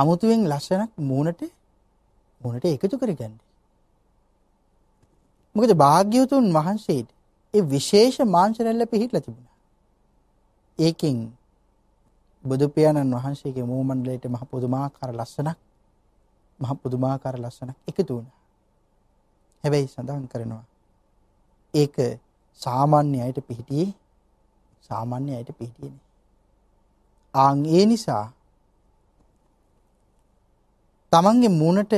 අමුතුවෙන් ලස්සනක් මූණට මූණට එකතු කරගන්නේ. මොකද භාග්‍යවතුන් වහන්සේට ඒ විශේෂ මාංශරැල්ල පිහිටලා තිබුණා. ඒකෙන් බුදු පියාණන් වහන්සේගේ මූ මණ්ඩලයට මහ පුදුමාකාර ලස්සනක් මහ පුදුමාකාර ලස්සනක් එකතු වුණා. හැබැයි සඳහන් කරනවා ඒක සාමාන්‍ය අයට පිහිටියේ සාමාන්‍ය අයට පිහිටියේ නෑ. ආන් ඒ නිසා තමන්ගේ මූණට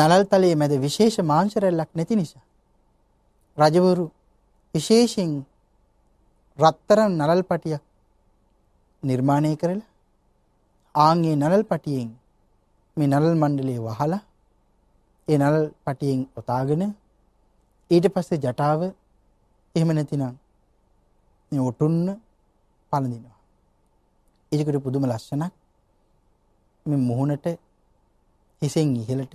නලල් තලයේ මැද විශේෂ මාංශරැල්ලක් නැති නිසා රජවරු විශේෂයෙන් රත්තරන් නලල් පටියක් නිර්මාණය කරලා ආන්ගේ නලල් පටියෙන් මේ නලල් මණ්ඩලේ වහලා ඒ නලල් පටියෙන් ඔතාගෙන ඊට පස්සේ ජටාව එහෙම නැතිනම් මේ ඔටුන්න පළඳිනවා. ඒකට පුදුම ලස්සනක් මේ මුහුණට හිසෙන් ඉහළට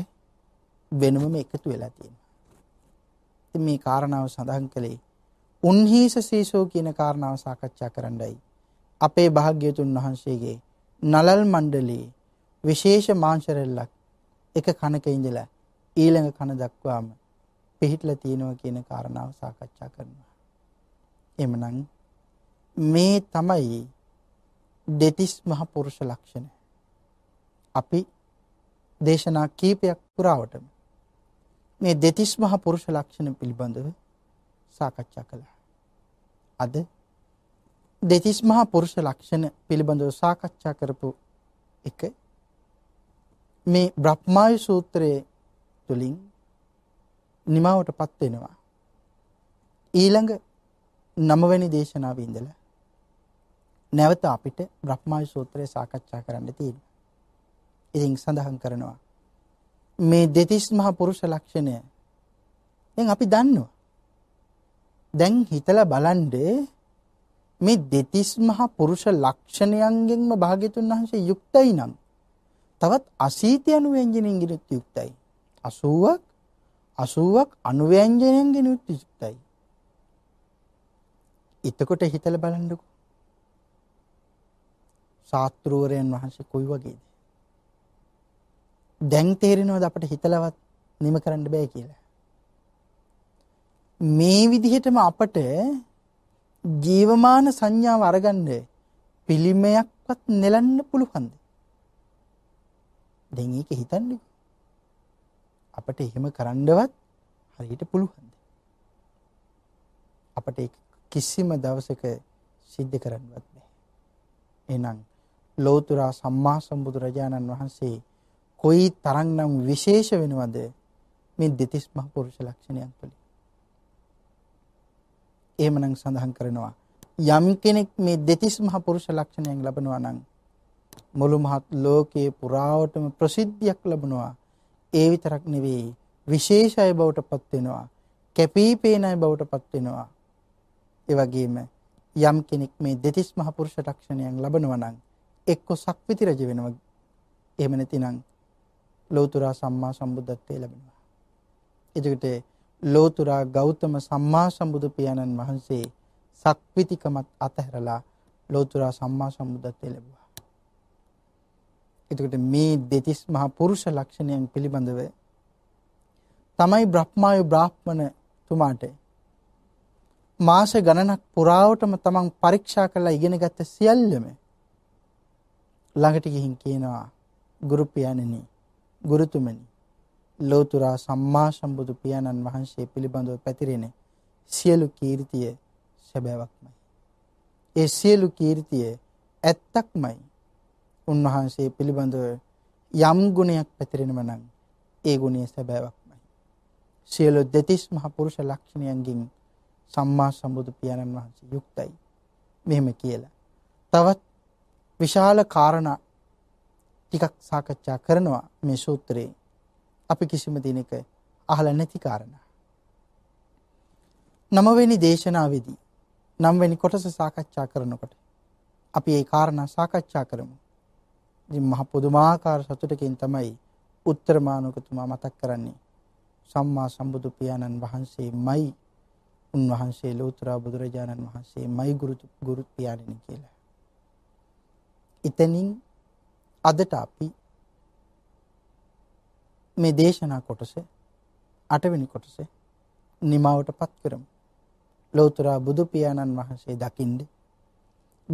වෙනමම එකතු වෙලා තියෙනවා. ඉතින් මේ කාරණාව සඳහන් කළේ උන්හිස සීසෝ කියන කාරණාව සාකච්ඡා කරන්නයි අපේ භාග්‍යතුන් වහන්සේගේ නලල් මණ්ඩලයේ විශේෂ මාංශරෙල්ලක් එක කනක ඉඳලා ඊළඟ කන දක්වාම පිහිටලා තියෙනවා කියන කාරණාව සාකච්ඡා කරනවා. එමනම් මේ තමයි දෙතිස් මහ පුරුෂ ලක්ෂණ. අපි දේශනා කීපයක් පුරාවටම මේ දෙතිස් මහා පුරුෂ ලක්ෂණ පිළිබඳව සාකච්ඡා කළා. අද දෙතිස් මහා පුරුෂ ලක්ෂණ පිළිබඳව සාකච්ඡා කරපු එක මේ බ්‍රහ්මායු සූත්‍රයේ තුලින් නිමාවටපත් වෙනවා. ඊළඟ නමවැනි දේශනාව ඉඳලා නැවත අපිට බ්‍රහ්මායු සූත්‍රය සාකච්ඡා කරන්න තියෙනවා. ඉතින් සඳහන් කරනවා මේ දෙතිස් මහ පුරුෂ ලක්ෂණය. දැන් අපි දන්නවා. දැන් හිතලා බලන්නේ මේ දෙතිස් මහ පුරුෂ ලක්ෂණයන්ගෙන්ම භාග්‍යතුන් වහන්සේ යුක්තයි නම් තවත් 80 අනුව්‍යංජනෙන් යුක්තයි. 80ක් 80ක් අනුව්‍යංජනෙන් යුක්තයි. එතකොට හිතලා බලන්නකෝ. සාත්‍රුවරයන් වහන්සේ කොයි වගේද? දැන් තේරෙනවද අපට හිතලවත් නිම කරන්න බෑ කියලා. මේ විදිහටම අපට ජීවමාන සංඥාව අරගන්න පිළිමයක්වත් නෙලන්න පුළුවන්ද? දැන් ඒක හිතන්නේ. අපට එහෙම කරන්නවත් හරියට පුළුවන්ද? අපට කිසිම දවසක සිද්ධ කරන්නවත් බෑ. එහෙනම් ලෝතුරා සම්මා සම්බුදු රජාණන් වහන්සේ කොයි තරම්නම් විශේෂ වෙනවද මේ දෙතිස් මහ පුරුෂ ලක්ෂණයන් තුළින්. එහෙමනම් සඳහන් කරනවා යම් කෙනෙක් මේ දෙතිස් මහ පුරුෂ ලක්ෂණයන් ලබනවා නම් මුළු මහත් ලෝකයේ පුරාවටම ප්‍රසිද්ධියක් ලබනවා. ඒ විතරක් නෙවෙයි විශේෂය බවට පත් වෙනවා. කැපී පේන අය බවට පත් වෙනවා. ඒ වගේම යම් කෙනෙක් මේ දෙතිස් මහ පුරුෂ ලක්ෂණයන් ලබනවා නම් එක්ක සක්විති රජ වෙනවා. එහෙම නැතිනම් ලෞතර සම්මා සම්බුද්ධත්වයේ ලැබෙනවා. එතකොට ලෞතර ගෞතම සම්මා සම්බුදු පියාණන් වහන්සේ සක්විතිකමත් අතහැරලා ලෞතර සම්මා සම්බුද්ධත්වයේ ලැබුවා. එතකොට මේ දෙතිස් මහා පුරුෂ ලක්ෂණයන් පිළිබඳව තමයි බ්‍රහ්මායු බ්‍රාහ්මණ තුමාට මාස ගණනක් පුරාවටම තමන් පරීක්ෂා කරලා ඉගෙන ගත්ත සියල්ලම ළඟට ගිහින් කියනවා ගුරු පියාණෙනි ගුරුතුමනි ලෝතුරා සම්මා සම්බුදු පියාණන් වහන්සේ පිළිබඳව පැතිරෙන සියලු කීර්තිය සැබෑවක්මයි. ඒ සියලු කීර්තිය ඇත්තක්මයි. උන්වහන්සේ පිළිබඳව යම් ගුණයක් පැතිරෙනව නම් ඒ ගුණය සැබෑවක්මයි. සියලු දෙතිස් මහ පුරුෂ ලක්ෂණයන්ගෙන් සම්මා සම්බුදු පියාණන් වහන්සේ යුක්තයි. මෙහෙම කියලා. තවත් විශාල කාරණා ටිකක් සාකච්ඡා කරනවා මේ සූත්‍රයේ අපි කිසිම දිනක අහලා නැති කාරණා. නවවෙනි දේශනාවේදී නවවෙනි කොටස සාකච්ඡා කරනකොට අපි ඒ කාරණා සාකච්ඡා කරමු. ඉතින් මහ පුදුමාකාර සතුටකින් තමයි උත්තරමානකතුමා මතක් කරන්නේ සම්මා සම්බුදු පියාණන් වහන්සේමයි උන්වහන්සේ ලෝතර බුදුරජාණන් වහන්සේමයි ගුරු ගුරු පියාණෙනි කියලා. එතනින් අදට අපි මේ දේශනා කොටස අටවෙනි කොටස නිමවටපත් කරමු. ලෞතර බුදු පියාණන් වහන්සේ දකින්ද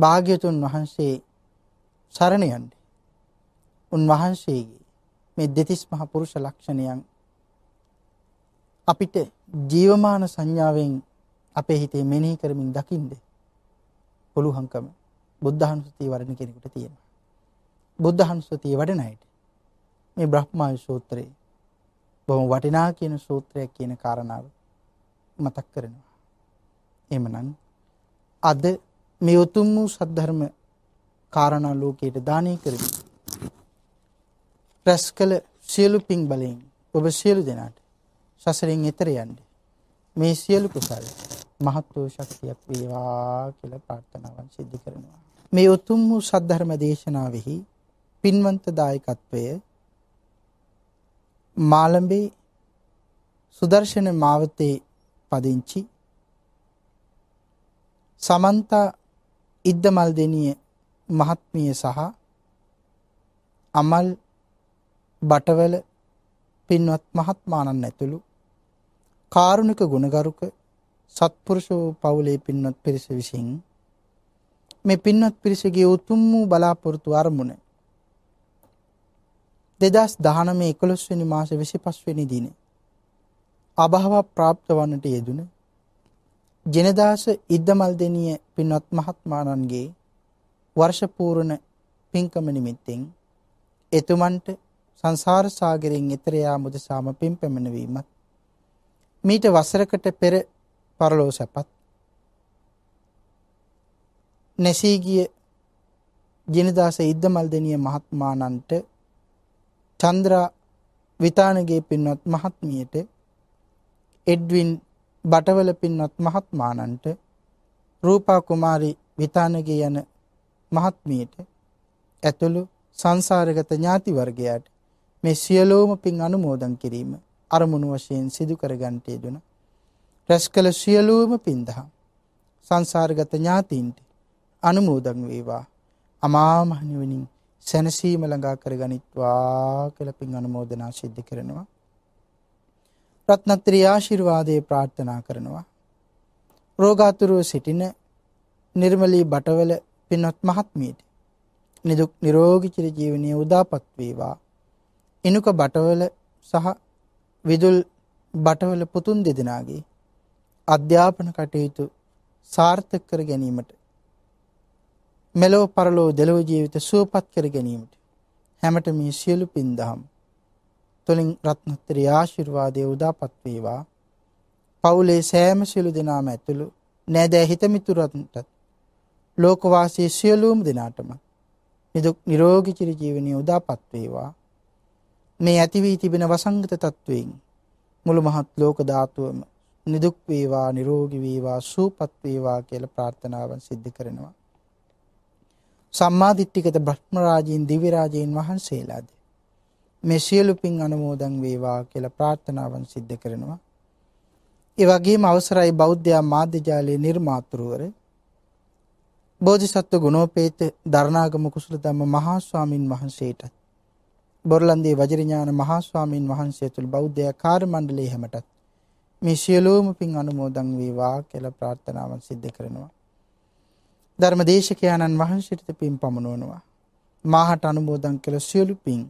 භාග්‍යතුන් වහන්සේ සරණ යන්නේ. උන්වහන්සේගේ මේ දෙතිස් මහ පුරුෂ ලක්ෂණයන් අපිට ජීවමාන සංඥාවෙන් අපේ හිතේ මෙනෙහි කරමින් දකින්ද පුළුවන්කම බුද්ධහනුසතිය වඩන කෙනෙකුට තියෙනවා. බුද්ධහනුස්සතිය වඩන අයට මේ බ්‍රහ්මායු සූත්‍රය බොහොම වටිනා කියන සූත්‍රයක් කියන කාරණාව මතක් කරනවා. එහෙමනම් අද මේ උතුම් වූ සද්ධර්ම කාරණා ලෝකයට දානය කරමි. ප්‍රස්කල සියලු පිං බලයෙන් ඔබ සියලු දෙනාට සසරින් එතර යන්න මේ සියලු කුසල් මහත් වූ ශක්තියක් වේවා කියලා ප්‍රාර්ථනාවන් සිදු කරනවා. මේ උතුම් වූ සද්ධර්ම දේශනාවෙහි පින්වන්ත දායකත්වය මාළඹේ සුදර්ශන මාවතේ පදිංචි සමන්ත ඉද්දමල් දෙනිය මහත්මිය සහ අමල් බටවල පින්වත් මහත්මාණන් ඇතුළු කාරුණික ගුණගරුක සත්පුරුෂෝ පවුලේ පින්වත් පිරිස විසින් මේ පින්වත් පිරිසගේ උතුම් වූ බලාපොරොත්තු අරමුණ දෙදස් දහනම එකොළොස්වනි මාස වෙසි පස්වනි දින. අභහව ප්‍රාප්ත වන්නට යෙදුන ජනදාස ඉද්දමල් දෙනිය පින්වත් මහත්මාණන්ගේ වර්ෂපූරණ පින්කම නිමිත්තෙන් එතුමන්ට සංසාර සාගරයෙන් එතර යාම උදෙසාම පින් පැමිණවීමත් මීට වසරකට පෙර පරලෝ සැපත් නැසී ගිය ජනදාස ඉද්දමල් දෙනිය මහත්මාණන්ට චන්ද්‍රා විතානගේ පින්වත් මහත්මියට එඩ්වින් බටවල පින්වත් මහත්මානන්ට රූපා කුමාරි විතානගේ යන මහත්මියට ඇතුළු සංසාරගත ඥාති වර්ගයාට මේ සියලෝම පින් අනුමෝදන් කිරීම අරමුණු වශයෙන් සිදු කරගන්නට යෙදුන රැස් කළ සියලුම පින්දහම් සංසාරගත ඥාතීන්ට අනුමෝදන් වේවා අමා මහ නිවනින් සැනසීම ළඟා කරගනිත්වා කියලා පින් අනුමෝදනා සිද්ධ කරනවා. රත්නත්‍රි ආශිර්වාදයේ ප්‍රාර්ථනා කරනවා. රෝගාතුරව සිටින නිර්මලී බටවල පින්වත් මහත්මියට නිදුක් නිරෝගී චිර ජීවනයේ උදාපත් වේවා. ඉනුක බටවල සහ විදුල් බටවල පුතුන් දෙදෙනාගේ අධ්‍යාපන කටයුතු සාර්ථක කර ගැනීමට මෙලොව පරලොව දෙලොව ජීවිත සුවපත් කර ගැනීමට හැමට මේ සියලු පින්දහම් තුළින් රත්නත්‍රය ආශිර්වාදය උදාපත් වේවා. පවුලේ සෑම සියලු දෙනාම ඇතුළු නෑදෑ හිතමිතුරන්ටත් ලෝකවාසී සියලුම දෙනාටම නිදුක් නිරෝගී චිරජීවනයේ උදාපත් වේවා. මේ ඇති වී තිබෙන වසංගත තත්වයෙන් මුළු මහත් ලෝක ධාතුවම නිදුක් වේවා නිරෝගී වේවා සූපත් වේවා කියලා ප්‍රාර්ථනාවන් සිද්ධ කරනවා. සම්මාධිට්ටිකත බ්‍රහ්මරාජීන් දිවිරාජයන් වහන්සේලාද. මේ සියලුපින් අනමෝදන් වේවා කියල ප්‍රාර්ථනාවන් සිද්ධ කරනවා. එවගේම අවසරයි බෞද්ධයා මාධ්‍යජාලය නිර්මාතෘවර බෝධිසත්ව ගුණෝපේත ධර්ණාගම කුසලතම මහාස්වාමින් වහන්සේට බොරලන්දේ වජිරඥාන මහාස්වාමින් වහන්සේ තුළ බෞද්ධය කාර්මණ්ඩලේ හැමටත් මේ සියලෝම පින් අනුමෝදන් වේවා කියලා ප්‍රාර්ථනාවන් සිද්ධ කරනවා ධර්මදේශකයාණන් වහන්සේට පින් පමුණවනවා. මාහට අනුමෝදන් කළ සියලු පින්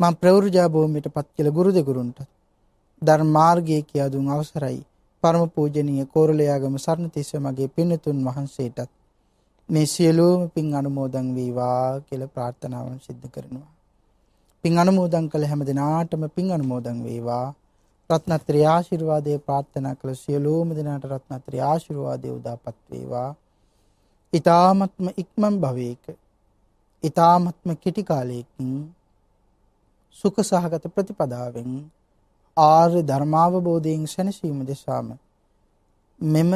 මම ප්‍රවෘජා භූමියටපත් කළ ගුරු දෙගුරුන්ට ධර්මාර්ගයේ කියා දුන් අවසරයි පරම පූජනීය කෝරළයාගම සරණතිස්ස මගේ පින්තුන් වහන්සේටත් මේ සියලුම පින් අනුමෝදන් වේවා කියලා ප්‍රාර්ථනාවන් සිද්ධ කරනවා. පින් අනුමෝදන් කළ හැම දිනාටම පින් අනුමෝදන් වේවා. රත්නත්‍රි ආශිර්වාදයේ ප්‍රාර්ථනා කළ සියලුම දිනාට රත්නත්‍රි ආශිර්වාදයේ උදාපත් වේවා. ඊ타මත්ම ඉක්මන් භවයක ඊ타මත්ම කෙටි කාලයකින් සුඛ සහගත ප්‍රතිපදාවෙන් ආර්ය ධර්මාවබෝධයෙන් සැනසීම දෙසාම මෙම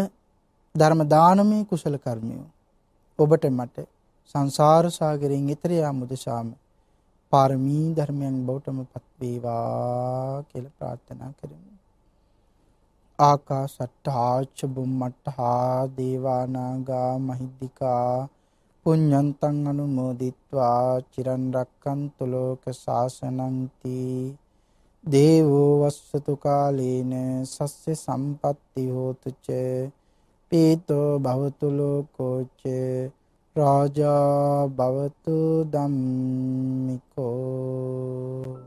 ධර්ම දානමය කුසල කර්මය ඔබට මට සංසාර සාගරයෙන් ඈතර යාම දෙසාම පාරමී ධර්මයන් බවටමපත් වේවා කියලා ප්‍රාර්ථනා කරමි ආකාසට්ඨාච බුම්මට්ඨා දේවානාගා මහිද්దికා පුඤ්ඤන්තං අනුමෝදිත්වා චිරන් රක්칸තු ලෝක සාසනං තී දේවෝ වස්සතු කාලේන සස්ස සම්පත්ති හෝතු ච පීතෝ භවතු ලෝකෝ ච රාජා භවතු ධම්මිකෝ